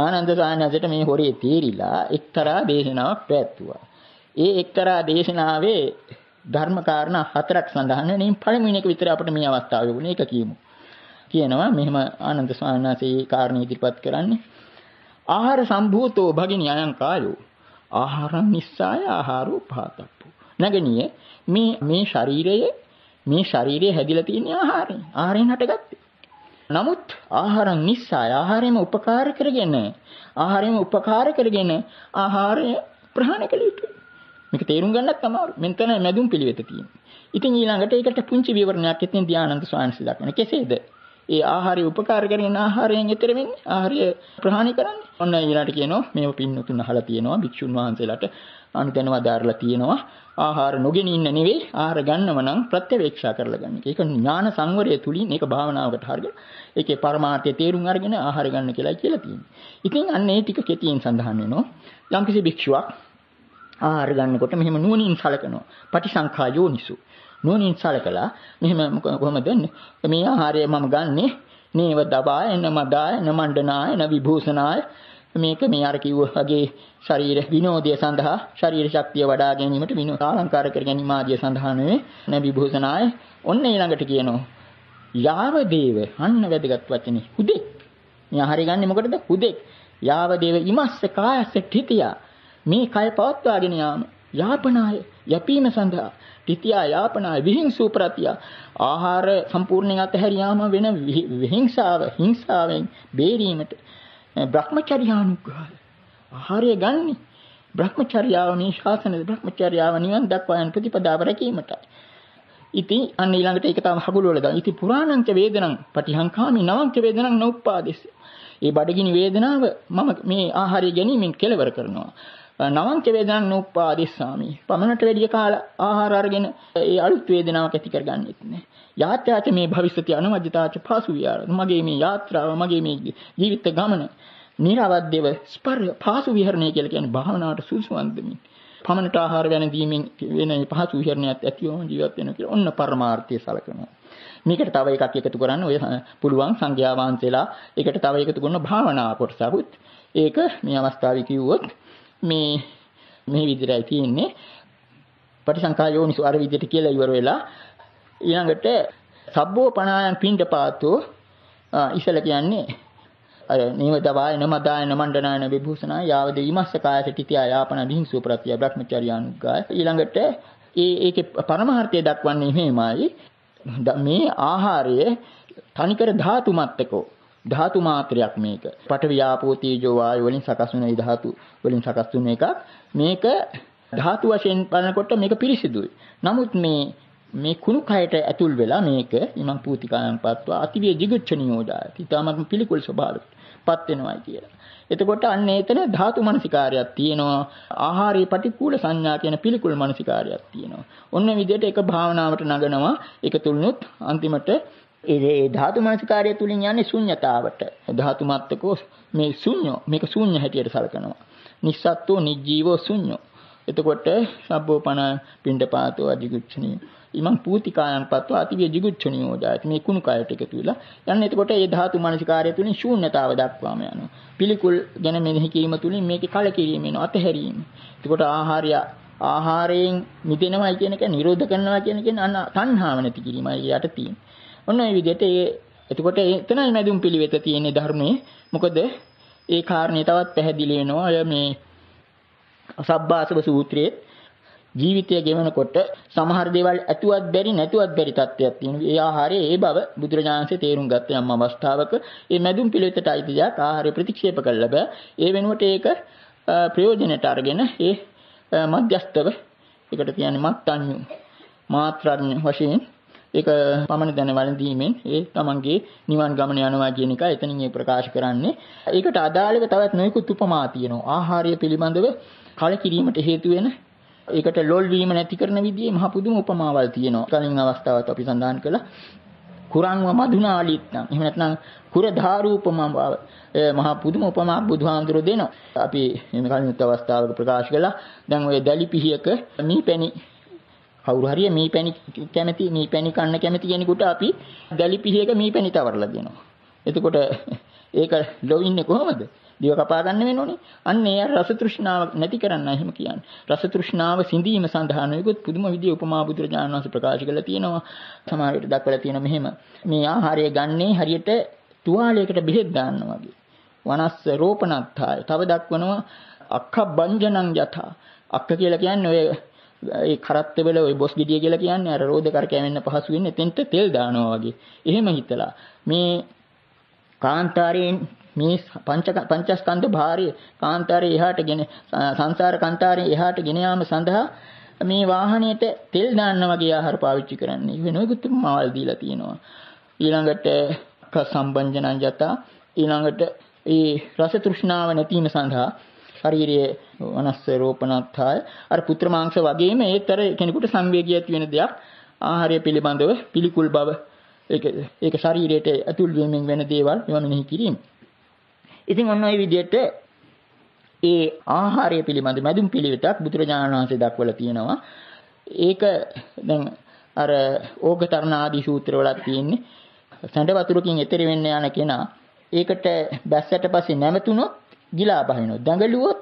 [SPEAKER 1] ආනන්ද ස්වාමීන් වහන්සේට මේ හොරේ තේරිලා එක්තරා දේශනාවක් පැවැත්තුවා. ඒ එක්තරා දේශනාවේ ධර්ම කාරණා හතරක් සඳහන් වෙනින් පළමුවෙනි එක විතර අපිට මේ අවස්ථාවේ වුණේ ඒක කියමු. කියනවා මෙහෙම ආනන්ද ස්වාමීන් වහන්සේ මේ කාරණේ ඉදිරිපත් කරන්නේ ආහාර සම්භූතෝ භගිනී අයං කායෝ ආහාරං නිස්සාය ආහාරෝ පාතප්පෝ නැගණිය මේ මේ ශරීරයේ මේ ශරීරය හැදිලා තියෙන්නේ ආහාරයෙන්. ආහාරයෙන් හටගත්තේ. නමුත් ආහාරං නිසා ආහාරයෙන් උපකාර කරගෙන ආහාරයෙන් උපකාර කරගෙන ආහාරය ප්‍රහාණය කළ යුතුයි. මේක තේරුම් ගන්නත් අමාරු. මෙතන මැදුම් පිළිවෙත තියෙනවා. ඉතින් ඊළඟට ඒකට පුංචි විවරණයක් එතෙන් ධානන්ත ස්වාමීන් දක්වන. කෙසේද? ඒ ආහාරය උපකාර කරගෙන ආහාරයෙන් ඈතර වෙන්නේ ආහාරය ප්‍රහාණය කරන්නේ. ඔන්න ඊළඟට කියනවා මේව පින්නතුන් අහලා තියෙනවා භික්ෂුන් වහන්සේලාට අනුතැනව දාරලා තියෙනවා ආහාර නොගෙන ඉන්න නෙවෙයි ආහාර ගන්නව නම් ප්‍රත්‍යවේක්ෂා කරලා ගන්න එක. ඒක ඥාන සංවරය තුලින් ඒක භාවනාවකට හරියට ඒකේ පරමාර්ථය තේරුම් අරගෙන ආහාර ගන්න කියලා කියලා තියෙනවා. ඉතින් අන්න ඒ ටික කෙටියෙන් සඳහන් වෙනවා. යම්කිසි භික්ෂුවක් ආහාර ගන්නකොට මෙහෙම නුවණින් සලකනවා. පටිසංඛා යෝනිසු. නුවණින් සලකලා මෙහෙම කොහොමද මේ ආහාරය මම ගන්නෙ නේව දබාය නමදාය නමණ්ඩනාය නවිභූෂනාය මේක මේ අර කිව්වාගේ ශරීර විනෝදය සඳහා ශරීර ශක්තිය වඩා ගැනීමට විනෝද ආලංකාර කර ගැනීම ආදී සඳහා නෙවෙයි නැබි භූෂණාය ඔන්න ඊළඟට කියනවා යාව දේව අන්න වැදගත් වචනේ හුදෙක් මෙයා හරි ගන්නෙ මොකටද හුදෙක් යාව දේව ඉමස්ස කායස්ස තිතියා මේ කය පවත්වාගෙන යාම යාපනාය යැපීම සඳහා තිතියා යාපනාය විහිංසූ ප්‍රතිය ආහාර සම්පූර්ණයෙන් අතහැරියාම වෙන විහිංසාව හිංසාවෙන් බේරීමට බ්‍රහ්මචර්යානුග්‍රහය. ආහාරය ගන්නෙ බ්‍රහ්මචර්යාව මේ ශාසනයේ බ්‍රහ්මචර්යාව නිවන් දක්වා යන ප්‍රතිපදාව රැකීමටයි. ඉතින් අන්න ඊළඟට ඒක තමයි හගුල වල දාන. ඉතින් පුරාණංච වේදනං පටිහංකාමි නවංච වේදනං නෝප්පාදෙස්ස. ඒ බඩගිනි වේදනාව මම මේ ආහාරය ගැනීමෙන් කෙලවර කරනවා. නවංච වේදනං නූපාදිස්සාමි. පමණට වැඩි කාල ආහාර අරගෙන ඒ අලුත් වේදනාවක් ඇති කරගන්නෙත් නෑ. යාත්‍යාච මේ භවිෂති අනවජිතාච පාසු විහාර. මගේ මේ යාත්‍රාව, මගේ මේ ජීවිත ගමන නිරවද්‍යව ස්පර්ය පාසු විහරණය කියලා කියන්නේ භාවනාවට සුසුවන්දමින්. පමණට ආහාර ගැන දීමෙන් වෙන පහසු විහරණයක් ඇතිවම ජීවත් වෙනවා කියලා ඔන්න පරමාර්ථය සලකනවා. මේකට තව එකක් එකතු කරන්න ඔය පුළුවන් සංඛ්‍යා වංශලා ඒකට තව එකතු කරන භාවනා කොටසකුත් ඒක මේ අවස්ථාවේ කිව්වොත් මේ මේ විදිහටයි තියෙන්නේ පටිසංකා යෝනිසු අර විදිහට කියලා ඉවර වෙලා ඊළඟට සබ්බෝ පනායන් පින්ඩපාතෝ ඉසල කියන්නේ අර නීවද වායන මදායන මණ්ඩනායන විභූෂණ යාවද ීමස්ස කායස තිතියා යාපන දිහිසු ප්‍රත්‍ය බ්‍රහ්මචර්යානුගාය ඊළඟට ඒ ඒකේ පරමාර්ථය දක්වන්නේ මෙහෙමයි මේ ආහාරය තනිකර ධාතු මත්තකෝ ධාතු මාත්‍රයක් මේක. පඨවි ආපෝ තේජෝ වායු වලින් සකස් වෙන ධාතු වලින් සකස් වෙන එකක්. මේක ධාතු වශයෙන් බලනකොට මේක පිරිසිදුයි. නමුත් මේ මේ කුණු කයට ඇතුල් වෙලා මේක ඉමං පූතිකායන් පත්වා අතිවිය jigucchaniyodaati. ඊටමත් පිළිකුල් ස්වභාවයකටපත් වෙනවා කියලා. එතකොට අන්න ඒතන ධාතු මනසිකාරයක් තියෙනවා ආහාරී පටිකූල සංඥා කියන පිළිකුල් මනසිකාරයක් තියෙනවා ඔන්න විදිහට එක භාවනාවට නගනවා එක තුලනොත් අන්තිමට ඒ ධාතු මනසිකාරය තුලින් යන්නේ ශුන්්‍යතාවට. ධාතු මත්තකෝ මේ ශුන්‍යෝ මේක ශුන්‍ය හැටියට සලකනවා. නිස්සත්තු නිජීවෝ ශුන්‍යෝ. එතකොට සබ්බෝපන පිණ්ඩපාතෝ අධිගුච්ඡනිය. ඉමං පූතිකායන් පත්ව අතිවිය ජිගුච්ඡනියෝ ජාති. මේ කුණු කයට එකතු වෙලා යන්නේ එතකොට ඒ ධාතු මනසිකාරය තුලින් ශුන්‍යතාව දක්වාම යනවා. පිළිකුල් ගැන මෙනෙහි කිරීම තුලින් මේකේ කලකිරීම එනවා අතහැරීම. එතකොට ආහාරය ආහාරයෙන් මිදෙනවා කියන එක නිරෝධ කරනවා කියන එක තණ්හාව නැති කිරීමයි යට තියෙන්නේ. ඔන්න ඒ විදිහට ඒ එතකොට එතනයි මැදුම් පිළිවෙත තියෙන්නේ ධර්මයේ. මොකද ඒ කාරණේ තවත් පැහැදිලි වෙනවා. අය මේ අසබ්බාසව සූත්‍රයේ ජීවිතය ගෙවනකොට සමහර දේවල් ඇතුවත් බැරි නැතුවත් බැරි තත්ත්වයක් තියෙනවා. ඒ ආහාරයේ ඒ බව බුදුරජාණන්සේ තේරුම් ගත්ත යම් අවස්ථාවක ඒ මැදුම් පිළිවෙතට අයිති දයක් ආහාරය ප්‍රතික්ෂේප කළ බෑ. ඒ වෙනුවට ඒක ප්‍රයෝජනට අරගෙන ඒ මධ්‍යස්තව ඒකට කියන්නේ මත්ඤ්ඤු මාත්‍රාඥ වශයෙන් ඒක පමණ දැන වළඳීමෙන් ඒ තමන්ගේ නිවන් ගමන යනවා කියන එක එතනින් ඒ ප්‍රකාශ කරන්නේ. ඒකට අදාළව තවත් නොයෙකුත් උපමා තියෙනවා. ආහාරය පිළිබඳව කලකිරීමට හේතු වෙන ඒකට ලොල් වීම නැති කරන විදිහේ මහ පුදුම උපමාවල් තියෙනවා. කලින් අවස්ථාවත් අපි සඳහන් කළා. කුරංව මදුනාලිත්නම් එහෙම නැත්නම් කුර ධාරූපමම මහ පුදුම උපමා බුදුහාඳුරෝ දෙනවා. අපි මේ කලින් අවස්ථාවක ප්‍රකාශ කළා. දැන් ওই දැලි පිහියක මී පැණි කවුරු හරිය මේ පැණි කැමති මේ පැණි කන්න කැමති කෙනෙකුට අපි ගලි පිහයක මේ පැණි තවරලා දෙනවා. එතකොට ඒක ලොවින්නේ කොහොමද? දිව කපා ගන්න වෙනෝනේ. අන්න ඒ රස තෘෂ්ණාව නැති කරන්න එහෙම කියන්නේ. රස තෘෂ්ණාව සිඳීම සඳහා නොයෙකුත් පුදුම විදිය උපමා බුදුරජාණන් වහන්සේ ප්‍රකාශ කරලා තියෙනවා. සමහර විට දක්වලා තියෙන මෙහෙම. මේ ආහාරය ගන්නේ හරියට තුවාලයකට බෙහෙත් දානවා වගේ. වනස්ස රෝපණත්තාය. තව දක්වනවා අක්ඛ බංජනං යථා. අක්ඛ කියලා කියන්නේ ඔය ඒ කරත්ත වල ওই බොස් ගෙඩිය කියලා කියන්නේ අර රෝද කර කැවෙන්න පහසු වෙන්නේ එතෙන්ට තෙල් දානවා වගේ. එහෙම හිතලා මේ කාන්තාරයෙන් මේ පංච පංචස්කන්ධ භාරය කාන්තාරේ එහාට ගෙන සංසාර කාන්තාරේ එහාට ගෙන යාම සඳහා මේ වාහනයට තෙල් දාන්න වගේ ආහාර පාවිච්චි කරන්නේ වෙනකොට මවල් දීලා තියෙනවා ඊළඟට සම්බන්ජනං යත ඊළඟට ඒ රස තෘෂ්ණාව නැතිවීම සඳහා ශාරීරියේ මනස්ස රෝපණාර්ථය අර පුත්‍ර මාංශ වගේම ඒතර කෙනෙකුට සංවේගය ඇති වෙන දෙයක් ආහාරය පිළිබඳව පිළිකුල් බව ඒක ඒක ශරීරයට ඇතුල් වීමෙන් වෙන දේවල් මෙවන් මෙහි කිරීම. ඉතින් ඔන්න ඔය විදිහට ඒ ආහාරය පිළිබඳ මැදුම් පිළිවෙතක් බුදුරජාණන් වහන්සේ දක්වලා තියෙනවා. ඒක දැන් අර ඕගතරණ ආදී සූත්‍රවලත් තියෙන්නේ. සැඬ වතුරකින් එතෙර වෙන්න යන කෙනා ඒකට බැස්සට පස්සේ නැවතුනොත් ගිලා පහිනවා. දඟලුවොත්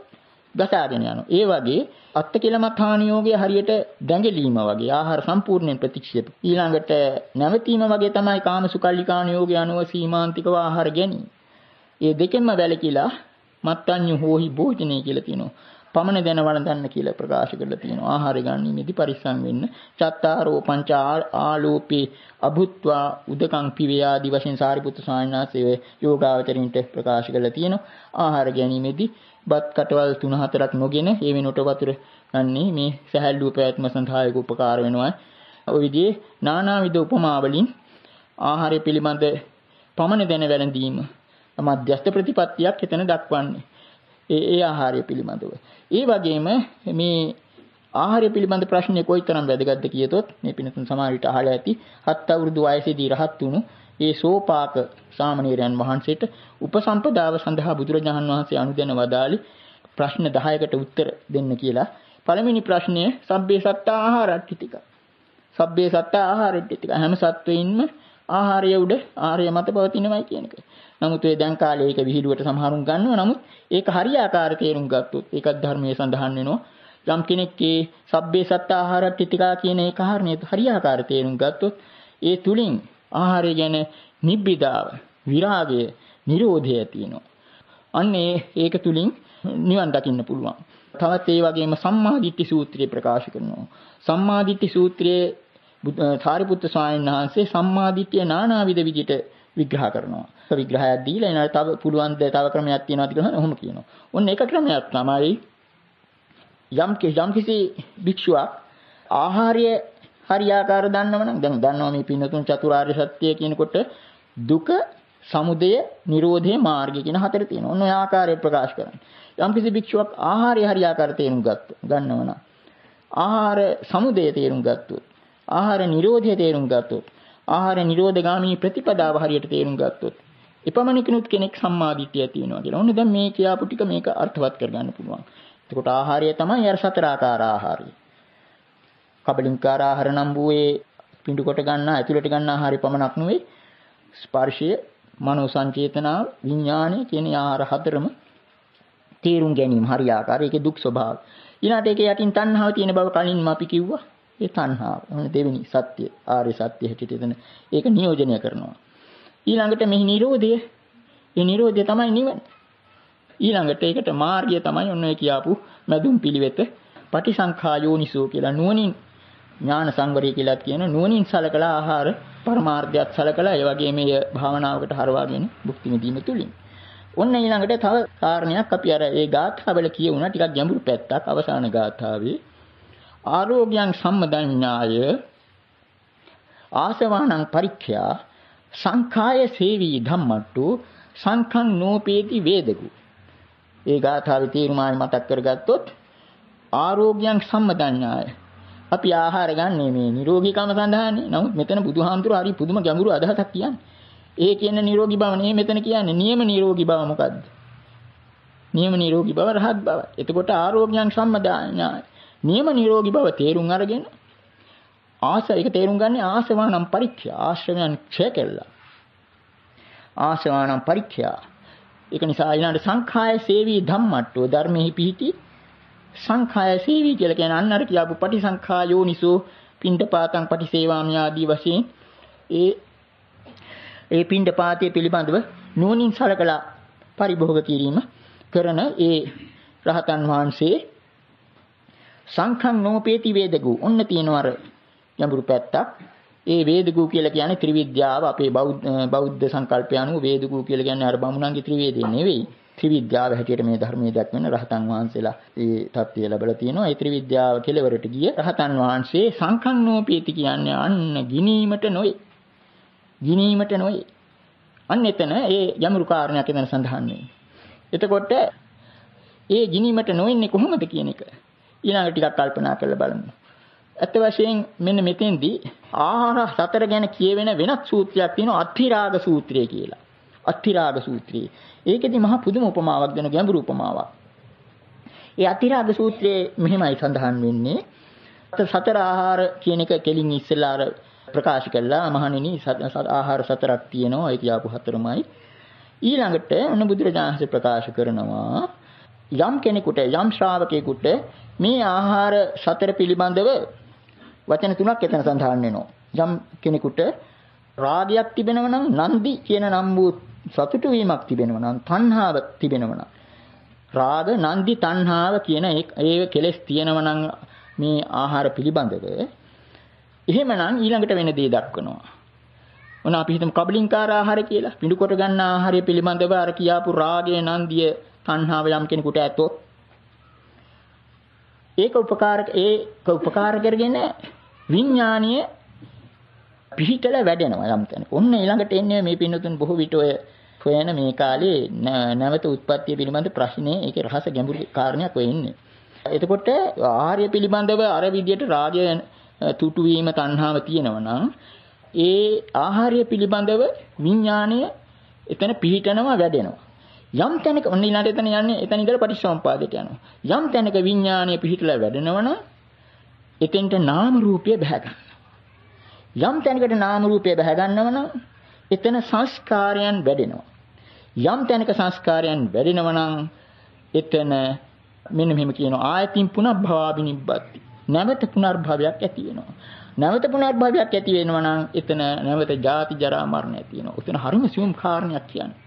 [SPEAKER 1] ගසාගෙන යනවා. ඒ වගේ අත්කලමත් හානියෝගය හරියට දැඟලීම වගේ ආහාර සම්පූර්ණයෙන් ප්‍රතික්ෂේප. ඊළඟට නැවතීම වගේ තමයි කාමසුකල්ලිකාණියෝගය අනුව සීමාන්තිකව ආහාර ගැනීම. ඒ දෙකෙන්ම වැළකීලා මත්ඤ්ඤු හෝහි භෝජනේ කියලා කියනවා. පමණ දැන වළඳන්න කියලා ප්‍රකාශ කරලා තියෙනවා. ආහාර ගන්නීමේදී පරිස්සම් වෙන්න. චත්තාරෝ පංච ආලෝපේ අභුත්වා උදකං පිවියාදි වශයෙන් සාරිපුත්‍ර ස්වාමීන් වහන්සේ යෝගාවචරින්ට ප්‍රකාශ කරලා තියෙනවා. ආහාර ගැනීමේදී බත් කටවල් 3-4ක් නොගෙන ඒ වෙනුවට වතුර ගන්නේ මේ සහැල්ලුව පැවැත්ම සඳහා උපකාර වෙනවා. ඔය විදිහේ නානාවිද උපමා වලින් ආහාරය පිළිබඳ පමණ දැන වැළඳීම මධ්‍යස්ථ ප්‍රතිපත්තියක් එතන දක්වන්නේ. ඒ ඒ ආහාරය පිළිබඳව. ඒ වගේම මේ ආහාරය පිළිබඳ ප්‍රශ්නේ කොයිතරම් වැදගත්ද කියතොත් මේ පිනතුන් සමහර විට අහලා ඇති හත් අවුරුදු වයසේදී රහත් වුණු ඒ සෝපාක සාමණේරයන් වහන්සේට උපසම්පදාව සඳහා බුදුරජාණන් වහන්සේ අනුදැන වදාළි ප්‍රශ්න 10කට උත්තර දෙන්න කියලා. පළවෙනි ප්‍රශ්නය සබ්බේ සත්තා ආහාරට්ටිතික. සබ්බේ සත්තා ආහාරට්ටිතික. හැම සත්වෙින්ම ආහාරය උඩ ආහාරය මත පවතිනවායි කියන එක. නමුත් ඒ දැන් කාලේ ඒක විහිළුවට සමහරුන් ගන්නවා. නමුත් ඒක හරියාකාර තේරුම් ගත්තොත් ඒකත් ධර්මයේ සඳහන් වෙනවා. යම් කෙනෙක් ඒ සබ්බේ සත්ත ආහාර පිටිකා කියන ඒ කාරණේ හරියාකාර තේරුම් ගත්තොත් ඒ තුලින් ආහාරය ගැන නිබ්බිදාව, විරාගය, නිරෝධය තියෙනවා. අන්න ඒක තුලින් නිවන් දකින්න පුළුවන්. තවත් ඒ වගේම සම්මාදිට්ඨි සූත්‍රය ප්‍රකාශ කරනවා. සම්මාදිට්ඨි සූත්‍රයේ සාරිපුත්‍ර ස්වාමීන් වහන්සේ සම්මාදිට්ඨිය නානාවිද විදිහට විග්‍රහ කරනවා. විග්‍රහයක් දීලා එනවා තව පුළුවන් ද තව ක්‍රමයක් තියෙනවාද කියලා ඔහොම කියනවා. ඔන්න ඒක ක්‍රමයක් තමයි යම් යම් කිසි භික්ෂුවක් ආහාරය හරියාකාර දන්නව නම් දැන් දන්නවා මේ පින්නතුන් චතුරාර්ය සත්‍ය කියනකොට දුක සමුදය නිරෝධය මාර්ගය කියන හතර තියෙනවා. ඔන්න ඔය ආකාරයෙන් ප්‍රකාශ කරන්නේ. යම් කිසි භික්ෂුවක් ආහාරය හරියාකාර තේරුම් ගත්ත ගන්නව නම් ආහාර සමුදය තේරුම් ගත්තොත් ආහාර නිරෝධය තේරුම් ගත්තොත් ආහාර නිරෝධගාමී ප්‍රතිපදාව හරියට තේරුම් ගත්තොත් එපමණකිනුත් කෙනෙක් සම්මාදිටිය ඇති වෙනවා කියලා. ඔන්න දැන් මේ කියාපු ටික මේක අර්ථවත් කරගන්න පුළුවන්. එතකොට ආහාරය තමයි අර සතර ආකාර ආහාරය. කබලින්කාර ආහාර නම් වූයේ පිඬු කොට ගන්න, ඇතුළට ගන්න ආහාරය පමණක් නෙවෙයි. ස්පර්ශය, මනෝ සංචේතනාව, විඥානය කියන ආහාර හතරම තේරුම් ගැනීම හරියාකාර. ඒකේ දුක් ස්වභාවය. ඊළාට ඒකේ යටින් තණ්හාව තියෙන බව කලින්ම අපි කිව්වා. ඒ තණ්හාව. ඔන්න දෙවෙනි සත්‍ය, ආර්ය සත්‍ය හැටියට එතන ඒක නියෝජනය කරනවා. ඊළඟට මෙහි Nirodha. ඒ Nirodha තමයි නිවන. ඊළඟට ඒකට මාර්ගය තමයි ඔන්න ඔය කියාපු මැදුම් පිළිවෙත පටිසංඛා යෝනිසෝ කියලා නුවණින් ඥාන සංවරය කියලාත් කියන නුවණින් සලකලා ආහාර පරමාර්ථයත් සලකලා ඒ වගේ මේ භාවනාවකට හරවාගෙන භුක්ති විඳීම තුලින් ඔන්න ඊළඟට තව කාරණයක් අපි අර ඒ ගාථාවල කියුණා ටිකක් ගැඹුරු පැත්තක් අවසාන ගාථාවේ ආරෝග්‍යං සම්මදඤ්ඤාය ආසවාණං පරික්ඛ්‍යා සංඛාය සේවී ධම්මට්ටු සංඛං නෝපේති වේදකු ඒ ගාථාවේ තීරමාන මතක් කරගත්තොත් ආරෝග්‍යං සම්මදඤ්ඤාය අපි ආහාර ගන්නේ මේ නිරෝගීකම සඳහානේ නමුත් මෙතන බුදුහාමුදුරු හරි පුදුම ගැඹුරු අදහසක් කියන්නේ ඒ කියන නිරෝගී බව නේ මෙතන කියන්නේ නියම නිරෝගී බව මොකද්ද නියම නිරෝගී බව රහත් බව එතකොට ආරෝග්‍යං සම්මදඤ්ඤාය නියම නිරෝගී බව තේරුම් අරගෙන ආස ඒක තේරුම් ගන්නේ ආසවානම් පරික්ඛ්‍ය ආශ්‍රමයන් ක්ෂය කෙල්ලා. ආසවානම් පරික්ඛ්‍ය. ඒක නිසා ඊළඟ සංඛාය සේවී ධම්මට්ටෝ ධර්මෙහි පිහිටි සංඛාය සේවී කියලා කියන අන්න අර කියපු පටිසංඛා යෝනිසෝ පිණ්ඩපාතං පටිසේවාමි ආදී වශයෙන් ඒ ඒ පිණ්ඩපාතයේ පිළිබඳව නුවණින් සලකලා පරිභෝග කිරීම කරන ඒ රහතන් වහන්සේ සංඛං නෝපේති වේදගු ඔන්න තියෙනවා අර ගැඹුරු පැත්තක්. ඒ වේදගු කියලා කියන්නේ ත්‍රිවිද්‍යාව අපේ බෞද්ධ සංකල්පය අනුව වේදගු කියලා කියන්නේ අර බමුණන්ගේ ත්‍රිවේදය නෙවෙයි. ත්‍රිවිද්‍යාව හැටියට මේ ධර්මයේ දක්වන රහතන් වහන්සේලා ඒ தත්ත්වය ලැබලා තියෙනවා. ඒ ත්‍රිවිද්‍යාව කෙලවරට ගිය රහතන් වහන්සේ සංකම්නෝපීති කියන්නේ අන්න ගිනීමට නොයි. ගිනීමට නොයි. අන්න එතන ඒ යමුරු කාරණයක් එතන සඳහන් එතකොට ඒ ගිනීමට නොවෙන්නේ කොහොමද කියන එක ඊළඟ ටිකක් කල්පනා කරලා බලමු. ඇත්ත වශයෙන් මෙන්න මෙතෙන්දී ආහාර හතර ගැන කියවෙන වෙනත් සූත්‍රයක් තියෙනවා අත්තිරාග සූත්‍රය කියලා. අත්තිරාග සූත්‍රය. ඒකෙදි මහා පුදුම උපමාවක් දෙන ගැඹුරු උපමාවක්. ඒ අත්තිරාග සූත්‍රයේ මෙහෙමයි සඳහන් වෙන්නේ. සතර ආහාර කියන එක කෙලින් ඉස්සෙල්ලා අර ප්‍රකාශ කළා මහණෙනි ආහාර සතරක් තියෙනවා ඒ කියාපු හතරමයි. ඊළඟට ඔන්න බුදුරජාණන්සේ ප්‍රකාශ කරනවා යම් කෙනෙකුට යම් ශ්‍රාවකයෙකුට මේ ආහාර සතර පිළිබඳව වචන තුනක් එතන සඳහන් වෙනවා. යම් කෙනෙකුට රාගයක් තිබෙනවා නම් නන්දි කියන නම් වූ සතුටු වීමක් තිබෙනවා නම් තණ්හාව තිබෙනවා නම් රාග නන්දි තණ්හාව කියන ඒ කෙලෙස් තියෙනවා නම් මේ ආහාර පිළිබඳව එහෙමනම් ඊළඟට වෙන දේ දක්වනවා. මොන අපි හිතමු කබලින්කාර ආහාර කියලා. පිඬු කොට ගන්න ආහාරය පිළිබඳව අර කියාපු රාගය නන්දිය තණ්හාව යම් කෙනෙකුට ඇතොත් ඒක උපකාරක ඒක උපකාර කරගෙන විඥානීය පිහිටල වැඩෙනවා යම් කෙනෙක්. ඔන්න ඊළඟට එන්නේ මේ පින්නතුන් බොහෝ විට ඔය හොයන මේ කාලේ නැවත උත්පත්තිය පිළිබඳ ප්‍රශ්නේ ඒකේ රහස ගැඹුරු කාරණයක් ඔය ඉන්නේ. එතකොට ආර්ය පිළිබඳව අර විදියට රාගය තුටු වීම තණ්හාව තියෙනවා නම් ඒ ආහාරය පිළිබඳව විඥාණය එතන පිහිටනවා වැඩෙනවා. යම් තැනක ඔන්න ඊළඟට එතන යන්නේ එතන ඉඳලා පටිච්චසමුපාදයට යනවා. යම් තැනක විඥාණය පිහිටලා වැඩෙනවා නම් එතෙන්ට නාම රූපය බහැ ගන්න. යම් තැනකට නාම රූපය බහැ ගන්නව නම් එතන සංස්කාරයන් වැඩෙනවා. යම් තැනක සංස්කාරයන් වැඩෙනව නම් එතන මෙන්න මෙහෙම කියනවා ආයතින් පුනර්භවාපි නිබ්බති. නැවත පුනර්භවයක් ඇති වෙනවා. නැවත පුනර්භවයක් ඇති වෙනවා නම් එතන නැවත ජාති ජරා මරණ ඇති වෙනවා. උතන හරිම සියුම් කාරණයක් කියන්නේ.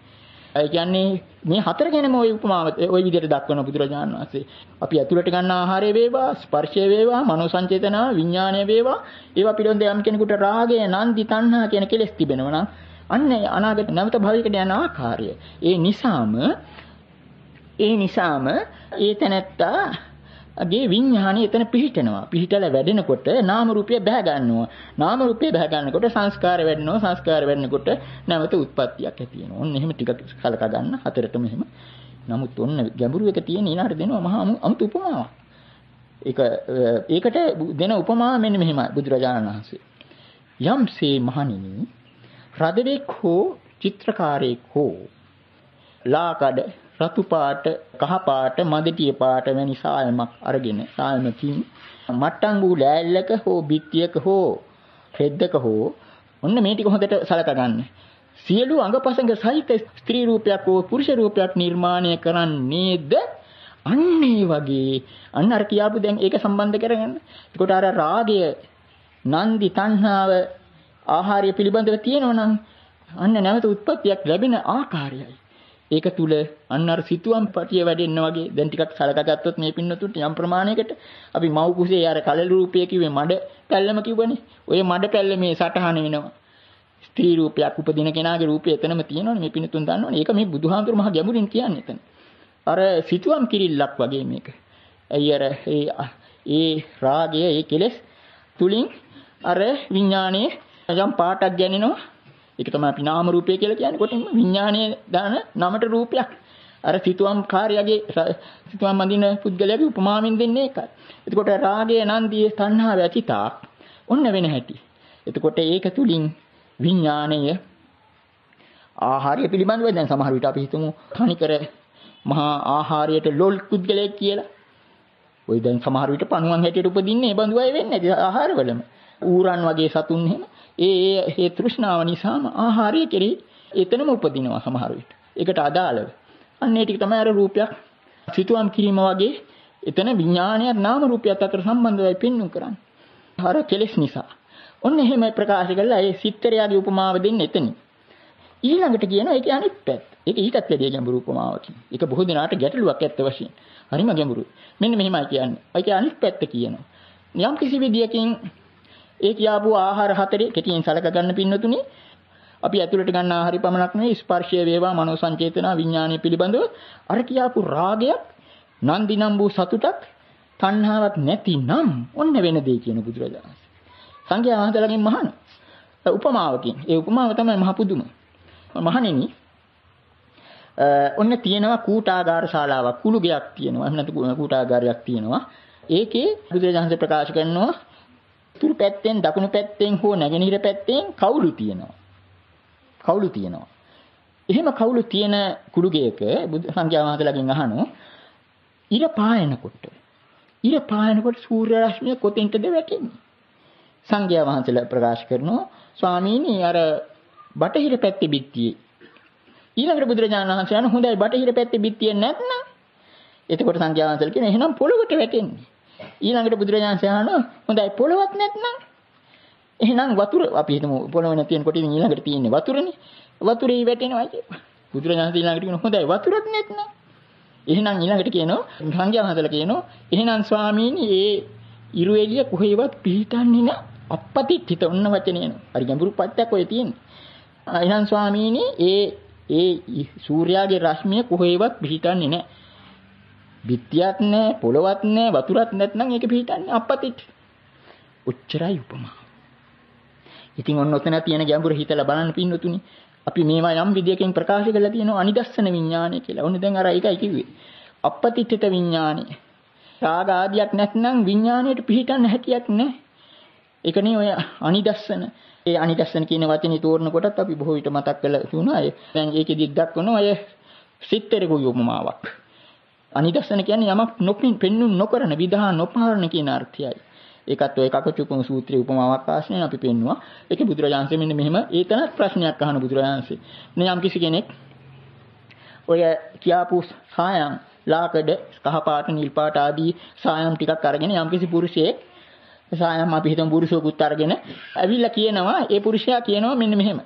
[SPEAKER 1] ඒ කියන්නේ මේ හතර ගැනම ওই උපමාව ওই විදිහට දක්වන බුදුරජාණන් වහන්සේ. අපි ඇතුළට ගන්න ආහාරය වේවා, ස්පර්ශය වේවා, මනෝ සංචේතනාව, විඥාණය වේවා, ඒවා පිළිබඳ යම් කෙනෙකුට රාගය, නන්දි, තණ්හා කියන කෙලෙස් තිබෙනවා නම් අන්න අනාගත නැවත භවයකට යන ආකාරය. ඒ නිසාම ඒ නිසාම ඒ තැනැත්තා ගේ විඥානය එතන පිහිටනවා. පිහිටලා වැඩෙනකොට නාම රූපය බැහැ ගන්නවා. නාම රූපය බැහැ ගන්නකොට සංස්කාර වැඩෙනවා. සංස්කාර වැඩෙනකොට නැවත උත්පත්තියක් ඇති වෙනවා. ඔන්න එහෙම ටිකක් කලක ගන්න හතරටම එහෙම. නමුත් ඔන්න ගැඹුරු එක තියෙන ඊළඟට දෙනවා මහා අමුතු උපමාවක්. ඒක ඒකට දෙන උපමාව මෙන්න මෙහෙමයි බුදුරජාණන් වහන්සේ. යම්සේ මහණෙනි රදරෙක් හෝ චිත්‍රකාරයෙක් හෝ ලාකඩ රතු පාට, කහ පාට, මදටිය පාට වැනි සාල්මක් අරගෙන සාල්මකින් මට්ටංගු ලෑල්ලක හෝ බිත්තියක හෝ රෙද්දක හෝ ඔන්න මේ ටික හොඳට සලකගන්න. සියලු අංගපසංග සහිත ස්ත්‍රී රූපයක් හෝ පුරුෂ රූපයක් නිර්මාණය කරන්නේද අන්න ඒ වගේ අන්න අර කියාපු දැන් ඒක සම්බන්ධ කරගන්න. එතකොට අර රාගය, නන්දි, තණ්හාව, ආහාරය පිළිබඳව තියෙනවා නම් අන්න නැවත උත්පත්තියක් ලැබෙන ආකාරයයි. ඒක තුල අන්න අර සිතුවම් පටිය වැඩෙන්න වගේ දැන් ටිකක් සලකගත්තොත් මේ පින්නතුන්ට යම් ප්‍රමාණයකට අපි මව් කුසේ අර කලල රූපය කිව්වේ මඩ පැල්ලම කිව්වනේ. ඔය මඩ පැල්ල මේ සටහන වෙනවා. ස්ත්‍රී රූපයක් උපදින කෙනාගේ රූපය එතනම තියෙනවනේ මේ පින්නතුන් දන්නවනේ. ඒක මේ බුදුහාමුදුරු මහ ගැඹුරින් කියන්නේ එතන. අර සිතුවම් කිරිල්ලක් වගේ මේක. ඇයි අර ඒ ඒ රාගය ඒ කෙලෙස් තුලින් අර විඥානයේ යම් පාටක් දැනෙනවා ඒක තමයි අපි නාම රූපය කියලා කියන්නේ. කොටින්ම විඥානයේ දාන නමට රූපයක්. අර සිතුවම් කාර්යයේ සිතුවම් මඳින පුද්ගලයාගේ උපමාවෙන් දෙන්නේ ඒකයි. එතකොට රාගය නන්දියේ තණ්හාව ඇතිතා ඔන්න වෙන හැටි. එතකොට ඒක තුලින් විඥාණය ආහාරය පිළිබඳව දැන් සමහර විට අපි හිතමු තනිකර මහා ආහාරයට ලොල් පුද්ගලයෙක් කියලා. ওই දැන් සමහර විට පණුවන් හැටියට උපදින්නේ ඒ බඳු අය වෙන්නේ නැති ආහාරවලම. ඌරන් වගේ සතුන් එහෙම ඒ ඒ තෘෂ්ණාව නිසාම ආහාරය කෙරෙහි එතනම උපදිනවා සමහර විට. ඒකට අදාළව. අන්න ඒ ටික තමයි අර රූපයක් සිතුවම් කිරීම වගේ එතන විඥානයත් නාම රූපයත් අතර සම්බන්ධයයි පෙන්වු කරන්නේ. අර කෙලෙස් නිසා. ඔන්න එහෙම ප්‍රකාශ කළා ඒ සිත්තරයාගේ උපමාව දෙන්නේ එතනින්. ඊළඟට කියනවා ඒකේ අනිත් පැත්ත. ඒක ඊටත් වැඩිය ගැඹුරු උපමාවකින්. ඒක බොහෝ දෙනාට ගැටලුවක් ඇත්ත වශයෙන්. හරිම ගැඹුරුයි. මෙන්න මෙහෙමයි කියන්නේ. ඒකේ අනිත් පැත්ත කියනවා. යම් කිසි විදියකින් ඒ කියාපු ආහාර හතරේ කෙටියෙන් සලක ගන්න පින්නතුනි අපි ඇතුළට ගන්න ආහාරي පමණක් නෙවෙයි ස්පර්ශය වේවා මනෝ සංචේතන විඥානය පිළිබඳව අර කියාපු රාගයක් නන්දිනම් වූ සතුටක් තණ්හාවක් නැතිනම් ඔන්න වෙන දෙය කියන බුදුරජාණන් සංඝයා වහන්සේලාගෙන් මහාන උපමාවකින් ඒ උපමාව තමයි මහ පුදුම මහණෙනි ඔන්න තියෙනවා කූටාගාර ශාලාවක් කුළු ගයක් තියෙනවා එහෙම නැත්නම් කූටාගාරයක් තියෙනවා ඒකේ බුදුරජාණන් ප්‍රකාශ කරනවා උතුරු පැත්තෙන් දකුණු පැත්තෙන් හෝ නැගෙනහිර පැත්තෙන් කවුළු තියෙනවා. කවුළු තියෙනවා. එහෙම කවුළු තියෙන කුළුගයක බුදු සංඝයා වහන්සේලාගෙන් අහනෝ ඉර පායනකොට ඉර පායනකොට සූර්ය රශ්මිය කොතෙන්ටද වැටෙන්නේ? සංඝයා වහන්සේලා ප්‍රකාශ කරනවා ස්වාමීනි අර බටහිර පැත්තේ බිත්තියේ ඊළඟට බුදුරජාණන් වහන්සේ අන හොඳයි බටහිර පැත්තේ බිත්තිය නැත්නම් එතකොට සංඝයා වහන්සේලා කියන එහෙනම් පොළොවට වැටෙන්නේ ඊළඟට බුදුරජාණන් සයහනවා හොඳයි පොළවක් නැත්නම් එහෙනම් වතුර අපි හිතමු පොළව නැතිනකොට ඉතින් ඊළඟට තියෙන්නේ වතුරනේ. වතුරේ වැටෙනවා කියලා. බුදුරජාණන් ඊළඟට කියනවා හොඳයි වතුරක් නැත්නම් එහෙනම් ඊළඟට කියනවා සංඝයා වහන්සේලා කියනවා එහෙනම් ස්වාමීනි ඒ ඉරු එළිය කොහෙවත් පිහිටන්නේ නැහැ. අපපතිත් හිත ඔන්න වචනේ නෝ. හරි ගැඹුරු පත්තක් ඔය තියෙන්නේ. එහෙනම් ස්වාමීනි ඒ ඒ සූර්යාගේ රශ්මිය කොහෙවත් පිහිටන්නේ නැහැ. බිත්තියක් නැහැ, පොළවක් නැහැ, වතුරක් නැත්නම් ඒක පිටින්නේ අපතිට. ඔච්චරයි උපමාව. ඉතින් ඔන්න ඔතන තියෙන ගැඹුර හිතලා බලන්න පින්නතුනි. අපි මේවා යම් විදියකින් ප්‍රකාශ කරලා තියෙනවා අනිදස්සන විඥානය කියලා. ඔන්න දැන් අර ඒකයි කිව්වේ. අපතිට්ඨිත විඥානය. රාග ආදියක් නැත්නම් විඥාණයට පිටින්න හැටියක් නැහැ. ඒකනේ ඔය අනිදස්සන. ඒ අනිදස්සන කියන වචනේ තෝරන කොටත් අපි බොහෝ විට මතක් කරලා තියුණා. දැන් ඒකෙදි දක්වන ඔය සිත්තරේ උපමාවක්. අනිදස්සන කියන්නේ යමක් නොපින් පෙන්වුම් නොකරන විදහා නොපාරන කියන අර්ථයයි. ඒකත් ඔය කකචුපුන් සූත්‍රයේ උපමාවක් ආශ්‍රයෙන් අපි පෙන්නවා. ඒකේ බුදුරජාන්සේ මෙන්න මෙහෙම ඒතන ප්‍රශ්නයක් අහන බුදුරජාන්සේ. යම් කිසි කෙනෙක් ඔය කියාපු සායම් ලාකඩ කහ පාට නිල් පාට ආදී සායම් ටිකක් අරගෙන යම්කිසි පුරුෂයෙක් සායම් අපි හිතමු පුරුෂයෙකුත් අරගෙන ඇවිල්ලා කියනවා ඒ පුරුෂයා කියනවා මෙන්න මෙහෙම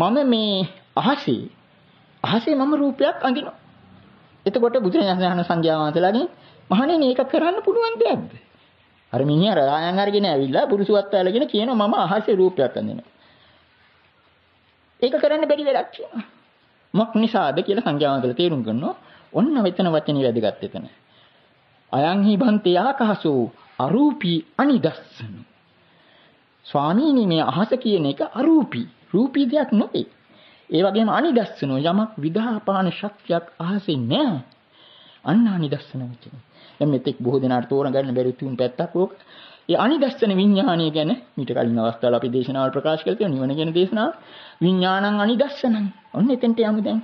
[SPEAKER 1] මම මේ අහසේ අහසේ මම රූපයක් අඳිනවා එතකොට බුදුරජාණන් සංඝයා වහන්සේලාගෙන් මහණෙනි මේක කරන්න පුළුවන් දෙයක්ද? අර මිනිහා රායන් අරගෙන ඇවිල්ලා පුරුෂවත් ඇලගෙන කියනවා මම අහසේ රූපයක් අඳිනවා. ඒක කරන්න බැරි වෙලක් කියනවා. මොක් නිසාද කියලා සංඝයා වහන්සේලා තේරුම් ගන්නවා. ඔන්න මෙතන වචනේ වැදගත් එතන. අයං හි බන්තේ ආකාශෝ අරූපී අනිදස්සන. ස්වාමීනි මේ අහස කියන එක අරූපී. රූපී දෙයක් නෙවෙයි. ඒ වගේම අනිදස්සනෝ යමක් විදාපාන ශක්තියක් අහසින් නැහැ. අන්න අනිදස්සන කියන්නේ. දැන් මෙතෙක් බොහෝ දෙනාට තෝරා ගන්න බැරි තුන් පැත්තක් ඕක. ඒ අනිදස්සන විඥානය ගැන මීට කලින් අවස්ථාවල අපි දේශනාවල් ප්‍රකාශ කළ තියෙන නිවන ගැන දේශනාව. විඥානං අනිදස්සනං. ඔන්න එතෙන්ට යමු දැන්.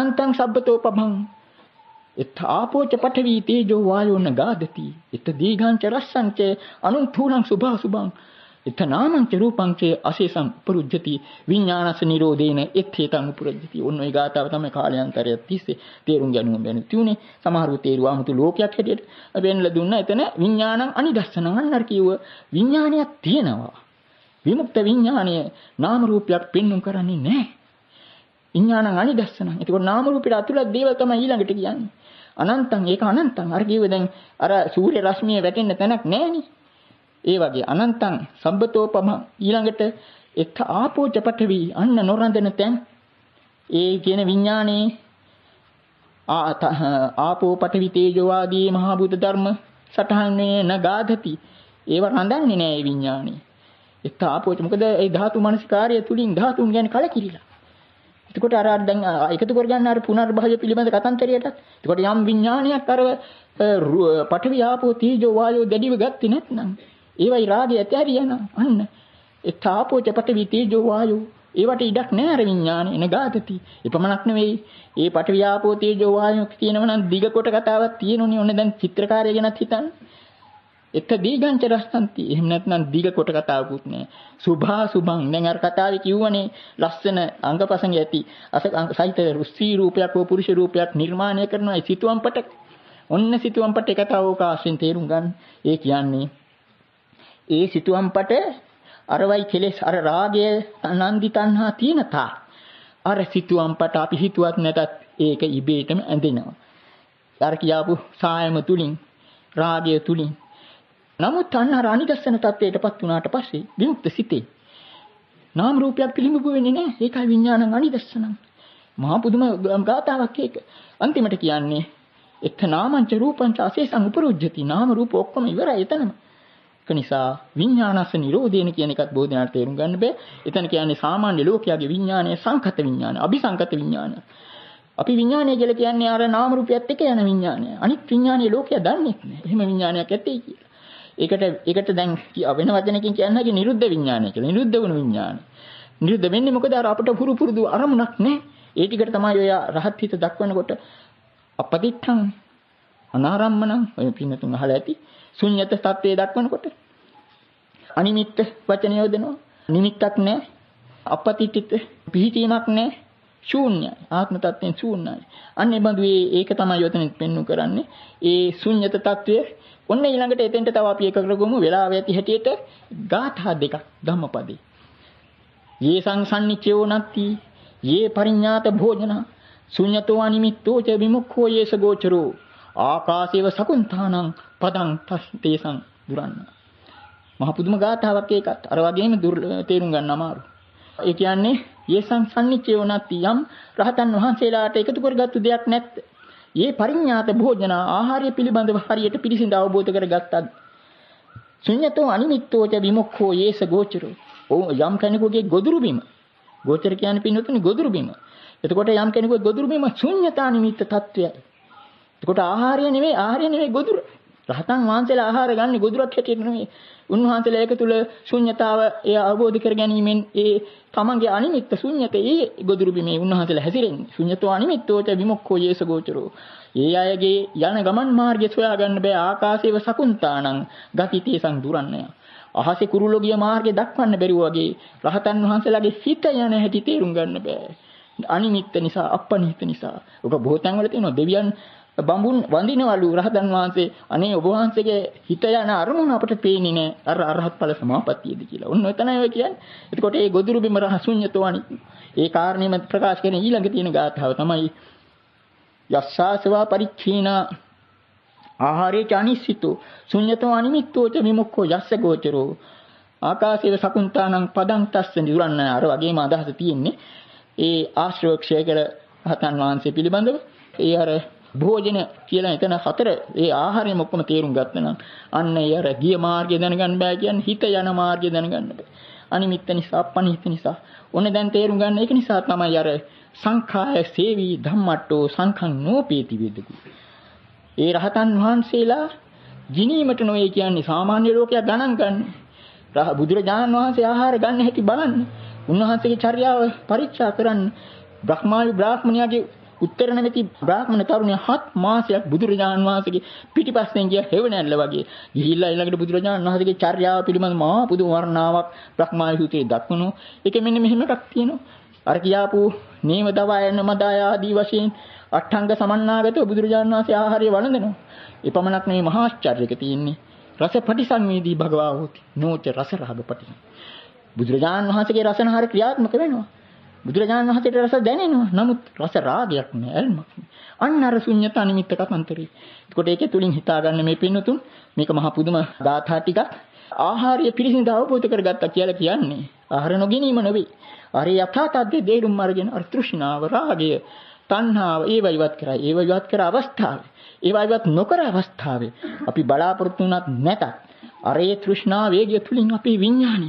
[SPEAKER 1] අනන්තං සබ්බතෝ පබං එතාපෝච පඨවි තේජෝ වායෝ නගාදති එත දීඝං ච රස්සං ච අනුන් තුලං සුභා සුභං එතනාමංච රූපංචේ අශේෂං උපරුජ්ජති විඥානස නිරෝධේන එත්තේතං උපරුජ්ජති ඔන්න ඔය ගාතාව තමයි කාලයන්තරය තිස්සේ තේරුම් ගැනීම වෙන තුනේ සමහරව තේරුවා මුතු ලෝකයක් හැටියට වෙන්නලා දුන්නා එතන විඥානං අනිදස්සනං අන්නර කිව්ව විඥානයක් තියෙනවා විමුක්ත විඥානය නාම රූපයක් පෙන්වුම් කරන්නේ නැහැ විඥානං අනිදස්සනං ඒකෝ නාම රූපෙට අතුලත් දේවල් තමයි ඊළඟට කියන්නේ අනන්තං ඒක අනන්තං අර කිව්ව දැන් අර සූර්ය රශ්මිය වැටෙන්න තැනක් නැහැ නේ ඒ වගේ අනන්තං සම්බතෝපම ඊළඟට එක ආපෝච පඨවි අන්න නොරඳන තැන් ඒ කියන විඥානේ ආපෝ පඨවි තේජෝ ආදී මහ භූත ධර්ම සටහන්නේ නගාධති ඒව රඳන්නේ නෑ ඒ විඥානේ එක ආපෝච මොකද ඒ ධාතු මනසිකාර්ය තුලින් ධාතුන් ගැන කලකිරිලා එතකොට අර අර දැන් එකතු කරගන්න අර පුනර්භවය පිළිබඳ කතන්තරයටත් එතකොට යම් විඥානයක් අර පඨවි ආපෝ තේජෝ වායෝ දෙඩිව ගත්තේ නැත්නම් ඒවයි රාගය ඇතහැරි යනවා. අන්න එක්තාපෝ චපටි විතේජෝ වායෝ ඒවට ඉඩක් නැහැ අර විඥානේ නගාතති. එපමණක් නෙවෙයි. ඒ පටවිය ආපෝ තේජෝ වායුක් තියෙනවා නම් දිග කොට කතාවක් තියෙනුනේ. ඔන්න දැන් චිත්‍රකාරය ගැනත් හිතන්න. එක දීගංච රස්සන්ති. එහෙම නැත්නම් දිග කොට කතාවකුත් නෑ. සුභා සුභං. දැන් අර කතාවේ කිව්වනේ ලස්සන අංගපසංග ඇති. අසයිත රුස්සී රූපයක් හෝ පුරුෂ රූපයක් නිර්මාණය කරනවා. ඒ සිතුවම්පට ඔන්න සිතුවම්පට එකතාවෝක ආශ්‍රයෙන් තේරුම් ගන්න. ඒ කියන්නේ ඒ සිතුවම්පට අරවයි කෙලෙස් අර රාගය නන්දි තණ්හා තියෙන තා අර සිතුවම්පට අපි හිතුවත් නැතත් ඒක ඉබේටම ඇඳෙනවා අර කියාපු සායම තුලින් රාගය තුලින් නමුත් අන්න අර අනිදස්සන තත්වයටපත් වුණාට පස්සේ විමුක්ත සිතේ නාම රූපයක් පිළිඹු වෙන්නේ නැහැ ඒකයි විඥානං අනිදස්සනං මහා පුදුම ගාතාවක් ඒක අන්තිමට කියන්නේ එක්ක නාමංච රූපංච අශේෂං උපරුජ්ජති නාම රූප ඔක්කොම ඉවරයි එතනම ඒක නිසා විඥානස්ස නිරෝධයන කියන එකත් බොහෝ දෙනාට තේරුම් ගන්න බෑ. එතන කියන්නේ සාමාන්‍ය ලෝකයාගේ විඥානය සංකත විඥාන, අபிසංකත විඥාන. අපි විඥානය කියලා කියන්නේ අර නාම රූපයත් එක්ක යන විඥානය. අනිත් විඥානීය ලෝකයා දන්නේ නැහැ. එහෙම විඥානයක් ඇත්තේ කියලා. ඒකට ඒකට දැන් වෙන වචනකින් කියන්න හැකි නිරුද්ධ විඥානය කියලා. නිරුද්ධ වුණු විඥානය. නිරුද්ධ වෙන්නේ මොකද අර අපට හුරු පුරුදු අරමුණක් නැහැ. ඒ ටිකට තමයි ඔය රහත් හිත දක්වනකොට අපදිත්තං අනාරම්මණං ඔය පින්න තුන අහලා ඇති. ශුන්්‍යත තත්ත්වයේ දක්වනකොට අනිමිත්ත වචනය යොදනවා. නිමිත්තක් නැහැ. අපපතිතිත පිහිටීමක් නැහැ. ශූන්‍යයි. ආත්ම තත්ත්වයෙන් ශූන්‍යයි. අන්න ඒ බඳු ඒක තමයි යොතනෙත් පෙන්වු කරන්නේ. ඒ ශූන්‍යත තත්ත්වය ඔන්න ඊළඟට එතෙන්ට තව අපි එක කරගමු වෙලාව ඇති හැටියට ගාථා දෙකක් ධම්මපදේ. යේ සංසන්නිච්චයෝ නත්ති යේ පරිඤ්ඤාත භෝජන ශුඤ්‍යතෝ අනිමිත්තෝ ච විමුක්ඛෝ යේස ගෝචරෝ ආකාශේව සකුන්තානං පදං තේසං දුරන්න. මහ පුදුම ගාථාවක් ඒකත්. අර වගේම තේරුම් ගන්න අමාරු. ඒ කියන්නේ යේසං සම්නිච්චේවනති යම් රහතන් වහන්සේලාට එකතු කරගත්තු දෙයක් නැත්ද? යේ පරිඥාත භෝජන ආහාරය පිළිබඳව හරියට පිළිසිඳ අවබෝධ කරගත්තත් ශුන්‍යතෝ අනිමිත්තෝච විමුක්ඛෝ යේස ගෝචරෝ. යම් කෙනෙකුගේ ගොදුරු බිම. ගෝචර කියන්නේ පින්නතුනි ගොදුරු බිම. එතකොට යම් කෙනෙකුගේ ගොදුරු බිම ශුන්‍යතා නිමිත්ත తත්වයයි. එතකොට ආහාරය නෙවෙයි ආහාරය නෙවෙයි ගොදුර. රහතන් වහන්සේලා ආහාර ගන්නේ ගොදුරක් හැටියට නෙමෙයි. උන්වහන්සේලා ඒක තුල ශුන්්‍යතාව එය අවබෝධ කර ගැනීමෙන් ඒ තමන්ගේ අනිමිත්ත ශුන්්‍යතේ ගොදුරු බිමේ උන්වහන්සේලා හැසිරෙන්නේ. ශුන්්‍යතෝ අනිමිත්තෝච විමුක්ඛෝ යේසගෝචරෝ. ඒ අයගේ යන ගමන් මාර්ගය සොයා ගන්න බෑ ආකාශේව සකුන්තානං ගතිතේ සං දුරන්නය. අහසේ කුරුලෝගිය මාර්ගය දක්වන්න බැරි වගේ රහතන් වහන්සේලාගේ සිත යන හැටි තේරුම් ගන්න බෑ. අනිමිත්ත නිසා අපනිහිත නිසා. ඔක බොහෝ තැන්වල තියෙනවා දෙවියන් බඹුන් වඳිනවලු රහතන් වහන්සේ අනේ ඔබ වහන්සේගේ හිත යන අරමුණ අපට පේන්නේ නෑ අර අරහත් ඵල සමාපත්තියද කියලා. ඔන්න එතනයි ඔය කියන්නේ. එතකොට ඒ ගොදුරු බිම රහසුඤ්‍යතෝනි. ඒ කාරණේම ප්‍රකාශ කරන ඊළඟ තියෙන ගාථාව තමයි යස්සාසවා පරික්ඛීනා ආහාරේ චානිස්සිතෝ ශුඤ්‍යතෝ අනිමිත්තෝ ච විමුක්ඛෝ යස්ස ගෝචරෝ ආකාශයේ සකුන්තානං පදං තස්ස නිරන්න අර වගේම අදහස තියෙන්නේ ඒ ආශ්‍රවක්ෂය කළ හතන් වහන්සේ පිළිබඳව ඒ අර භෝජන කියලා එතන හතර ඒ ආහාරයම ඔක්කොම තේරුම් ගත්තනම් අන්න ඒ අර ගිය මාර්ගය දැනගන්න බෑ කියන්නේ හිත යන මාර්ගය දැනගන්න බෑ. අනිමිත්ත නිසා, පනිහිත නිසා. ඔන්න දැන් තේරුම් ගන්න ඒක නිසා තමයි අර සංඛාය සේවි ධම්මට්ටෝ සංඛං නෝපේති වේදකු. ඒ රහතන් වහන්සේලා ජිනීමට නොවේ කියන්නේ සාමාන්‍ය ලෝකයා ගණන් ගන්න. බුදුරජාණන් වහන්සේ ආහාර ගන්න හැටි බලන්න. උන්වහන්සේගේ චර්යාව පරීක්ෂා කරන්න. බ්‍රහ්මාවි බ්‍රාහ්මණයාගේ උත්තර නැති බ්‍රාහ්මණ තරුණයා හත් මාසයක් බුදුරජාණන් වහන්සේගේ පිටිපස්සෙන් ගිය හෙවණැල්ල වගේ ගිහිල්ලා ඊළඟට බුදුරජාණන් වහන්සේගේ චර්යාව පිළිබඳ මහා පුදුම වර්ණාවක් බ්‍රහ්මායුතේ දක්වනවා. ඒකෙ මෙන්න මෙහෙම එකක් තියෙනවා. අර කියාපු නේම දවායන මදාය ආදී වශයෙන් අටංග සමන්නාගතව බුදුරජාණන් වහන්සේ ආහාරය වළඳනවා. ඒ පමණක් නෙවෙයි මහා ආශ්චර්යක තියෙන්නේ. රස පටිසංවේදී භගවා වූති. නෝච රස රහග පටිසං. බුදුරජාණන් වහන්සේගේ රසනහාර ක්‍රියාත්මක වෙනවා. බුදුරජාණන් වහන්සේට රස දැනෙනවා. නමුත් රස රාගයක් නෑ ඇල්මක්. අන්න අර ශුන්‍යතා නිමිත්ත කතන්තරේ. ඒකට ඒකේ තුලින් හිතාගන්න මේ පින්නතුන් මේක මහ පුදුම ධාතා ටිකක්. ආහාරය පිළිසිඳ අවබෝධ කරගත්තා කියලා කියන්නේ ආහාර නොගැනීම නෙවෙයි. අර යථා තද්දේ දේරුම් අරගෙන අර තෘෂ්ණාව රාගය තණ්හාව ඒව ඉවත් කරා ඒව ඉවත් කර අවස්ථාවේ ඒව ඉවත් නොකර අවස්ථාවේ අපි බලාපොරොත්තු වුණත් නැතත් අරේ තෘෂ්ණා වේගය තුලින් අපේ විඥානය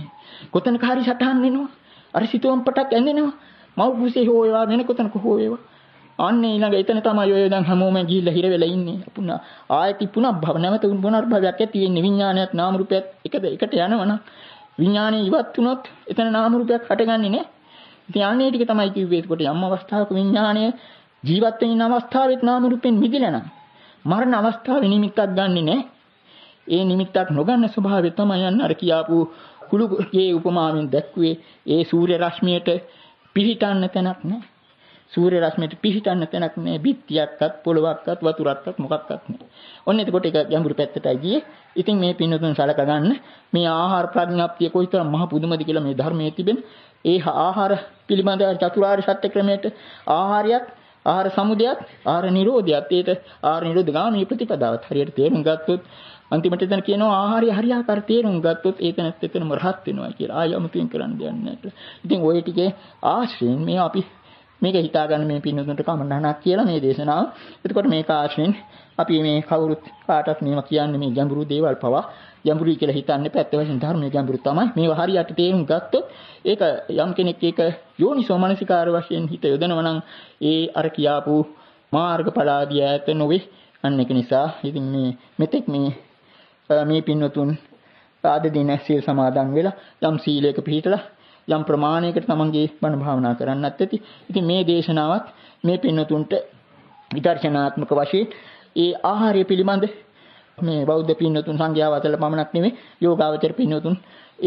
[SPEAKER 1] කොතනක හරි සටහන් වෙනවා අර සිතුවම් පටක් ඇඳෙනවා. මව් කුසේ හෝ ඒවා වෙන කොතනක හෝ ඒවා. අන්නේ ඊළඟ එතන තමයි ඔය දැන් හැමෝම ගිහිල්ලා හිර වෙලා ඉන්නේ. පුනා ආයති පුනා භව නැවත පුනර්භවයක් ඇති වෙන්නේ විඥානයත් නාම රූපයත් එකද එකට යනවනම් විඥානේ ඉවත් වුණොත් එතන නාම රූපයක් හටගන්නේ නැහැ. ඉතින් අන්නේ ටික තමයි කිව්වේ. ඒකට යම් අවස්ථාවක විඥානය ජීවත් වෙන අවස්ථාවෙත් නාම රූපෙන් මිදිලා නම් මරණ අවස්ථාවේ නිමිත්තක් ගන්නෙ නැහැ. ඒ නිමිත්තක් නොගන්න ස්වභාවය තමයි අන්න අර කියාපු කුළුගේ උපමාවෙන් දැක්ුවේ ඒ සූර්ය රශ්මියට පිහිටන්න තැනක් නැහැ. සූර්ය රශ්මියට පිහිටන්න තැනක් නැහැ. බිත්තියක්වත් පොළවක්වත් වතුරක්වත් මොකක්වත් නැහැ. ඔන්න එතකොට ඒක ගැඹුරු පැත්තටයි ගියේ. ඉතින් මේ පින්නතුන් සලක ගන්න මේ ආහාර ප්‍රඥාප්තිය කොයිතරම් මහ පුදුමද කියලා මේ ධර්මයේ තිබෙන ඒ ආහාර පිළිබඳ චතුරාර්ය සත්‍ය ක්‍රමයට ආහාරයක් ආහාර සමුදයත් ආහාර නිරෝධයත් ඒට ආහාර නිරෝධ ගාමී ප්‍රතිපදාවත් හරියට තේරුම් ගත්තොත් අන්තිමට එතන කියනවා ආහාරය හරියාකාර තේරුම් ගත්තොත් ඒ තැනත් එතනම රහත් වෙනවා කියලා. ආයෙ අමුතුවෙන් කරන්න දෙයක් නැහැ. ඉතින් ওই ටිකේ ආශ්‍රයෙන් මේ අපි මේක හිතාගන්න මේ පින්නතුන්ට කමන්නහනක් කියලා මේ දේශනාව. එතකොට මේක ආශ්‍රයෙන් අපි මේ කවුරුත් කාටත් මේවා කියන්නේ මේ ගැඹුරු දේවල් පවා ගැඹුරුයි කියලා හිතන්නේ පැත්ත වශයෙන් ධර්මයේ ගැඹුරු තමයි. මේවා හරියට තේරුම් ගත්තොත් ඒක යම් කෙනෙක් ඒක යෝනිසෝ මනසිකාර වශයෙන් හිත යොදනවා නම් ඒ අර කියාපු මාර්ගඵලාදී ඈත නොවේ. අන්න ඒක නිසා ඉතින් මේ මෙතෙක් මේ මේ පින්වතුන් ආද දින සීල් සමාදන් වෙලා යම් සීලයක පිළිපිටලා යම් ප්‍රමාණයකට තමන්ගේ බණ භාවනා කරන්නත් ඇති. ඉතින් මේ දේශනාවත් මේ පින්වතුන්ට විදර්ශනාත්මක වශයෙන් ඒ ආහාරය පිළිබඳ මේ බෞද්ධ පින්වතුන් සංඝයා අතර පමණක් නෙමෙයි යෝගාවචර පින්වතුන්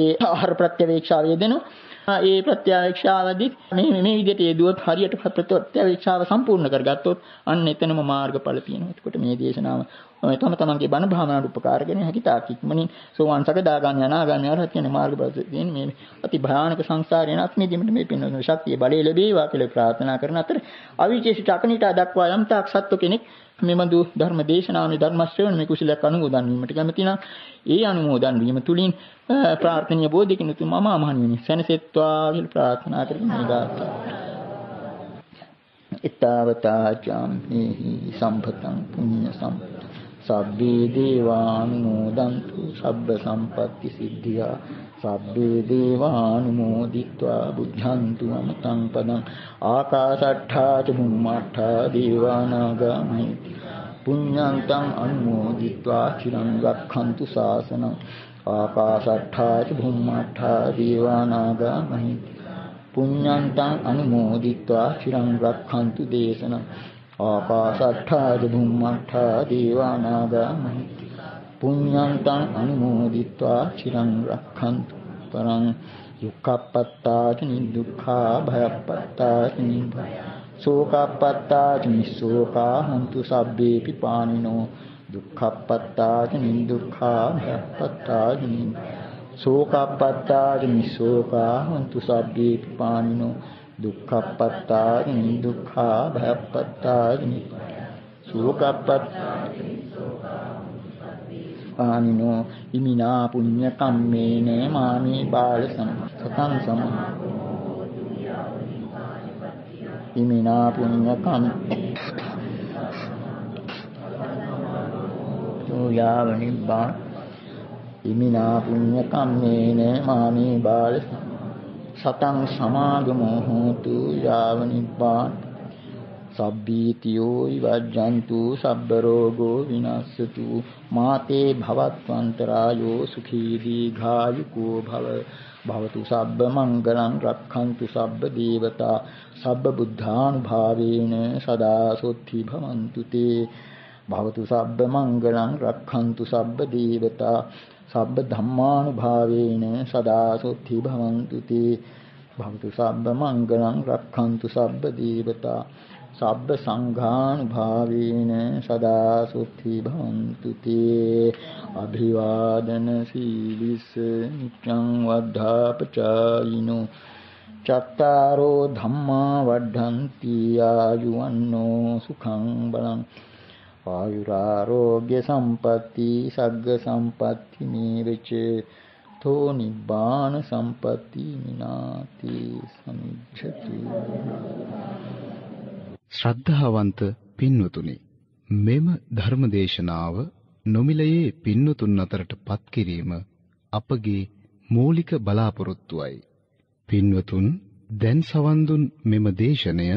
[SPEAKER 1] ඒ ආහාර ප්‍රත්‍යවේක්ෂාව යෙදෙනවා. ඒ ප්‍රත්‍යවේක්ෂාවදී මේ මේ විදිහට යෙදුවොත් හරියට ප්‍රත්‍යවේක්ෂාව සම්පූර්ණ කරගත්තොත් අන්න එතනම මාර්ගඵල තියෙනවා. එතකොට මේ දේශනාව තම තමන්ගේ බණ භාවනාවට උපකාරගෙන හැකිතා කික්මනින් සෝවාන් සකදා ගන්න යනා ගන්න අරහත් කියන මාර්ගපත තියෙන මේ අති භයානක සංසාරයෙන් අත් මිදීමට මේ පින්න ශක්තිය බලය ලැබේවා කියලා ප්‍රාර්ථනා කරන අතර අවිශේෂිත අකනිට දක්වා යම් තාක් සත්ව කෙනෙක් මෙබඳු ධර්ම දේශනාවනි ධර්ම ශ්‍රවණ මේ කුසලයක් අනුමෝදන් වීමට කැමති නම් ඒ අනුමෝදන් වීම තුලින් ප්‍රාර්ථනීය බෝධිකින් උතුම් මම මහන්විනි සැනසෙත්වා කියලා ප්‍රාර්ථනා කරගෙන ඉඳාත්තා. ඊතාවතා ජාම්හි සම්පතං පුඤ්ඤ සම්පතං සබ්බේ දේවානුමෝදන්තු සබ්බ සම්පත්ති සිද්ධියා සබ්බේ දේවානුමෝදිත්වා බුද්ධන්තු අමතං පදං ආකාශට්ඨා චුම්මාඨා දේවානාගාමයි පුඤ්ඤන්තං අනුමෝදිත්වා චිරං රක්ඛන්තු ශාසනං ආකාශට්ඨා චුම්මාඨා දේවානාගාමයි පුඤ්ඤන්තං අනුමෝදිත්වා චිරං රක්ඛන්තු දේශනං ආපාසට්ඨාද බුම්මට්ඨා දේවානාගාමයි පුඤ්ඤන්තං අනුමෝදිත්වා චිරං රක්ඛන්තු පරං දුක්ඛපත්තාච නිදුක්ඛා භයපත්තාච නිභය සෝකපත්තාච නිසෝකා හුන්තු සබ්බේපි පානිනෝ දුක්ඛපත්තාච නිදුක්ඛා භයපත්තාච නිභය සෝකපත්තාච නිසෝකා හුන්තු සබ්බේපි පානිනෝ දුක්ඛපත්තානි දුක්ඛාභයපත්තානි සෝකපත්තානි ආනිනෝ ඉමිනා පුඤ්ඤ කම්මේන මාමේ බාල සම්පතං සම ඉමිනා පුඤ්ඤ කම් යාව නිබ්බාන ඉමිනා පුඤ්ඤ කම්මේන මාමේ බාල සම්පතං සතං සමාගමෝ හෝතු යාව නිබ්බාන සබ්බීතියෝ විවජ්ජන්තු සබ්බ රෝගෝ විනස්සතු මාතේ භවත්වන්තරායෝ සුඛී දීඝායුකෝ භව භවතු සබ්බ මංගලං රක්ඛන්තු සබ්බ දේවතා සබ්බ බුද්ධානුභාවේන සදා සොත්ති භවන්තු තේ භවතු සබ්බ මංගලං රක්ඛන්තු සබ්බ දේවතා සබ්බ ධම්මානුභාවේන සදා සුද්ධි භවන්තු තේ භවතු සබ්බ මංගලං රක්ඛන්තු සබ්බ දීවතා සබ්බ සංඝානුභාවේන සදා සුද්ධි භවන්තු තේ අභිවාදන සීලිස නිච්ඡං වද්ධාපචායිනෝ චත්තාරෝ ධම්මා වඩ්ඩಂತಿ ආයුවන්නෝ සුඛං බලං ආයුරාරෝග්‍ය සම්පatti සග්ග සම්පatti නීරච තෝ නිබ්බාන සම්පatti මිනාති සමිච්ඡති ශ්‍රද්ධාවන්ත පින්වතුනි මෙම ධර්මදේශනාව නොමිලයේ පින්නතුන් අතරට පත් කිරීම අපගේ මූලික බලාපොරොත්තුවයි. පින්වතුන් දැන් සවන් දුන් මෙම දේශනය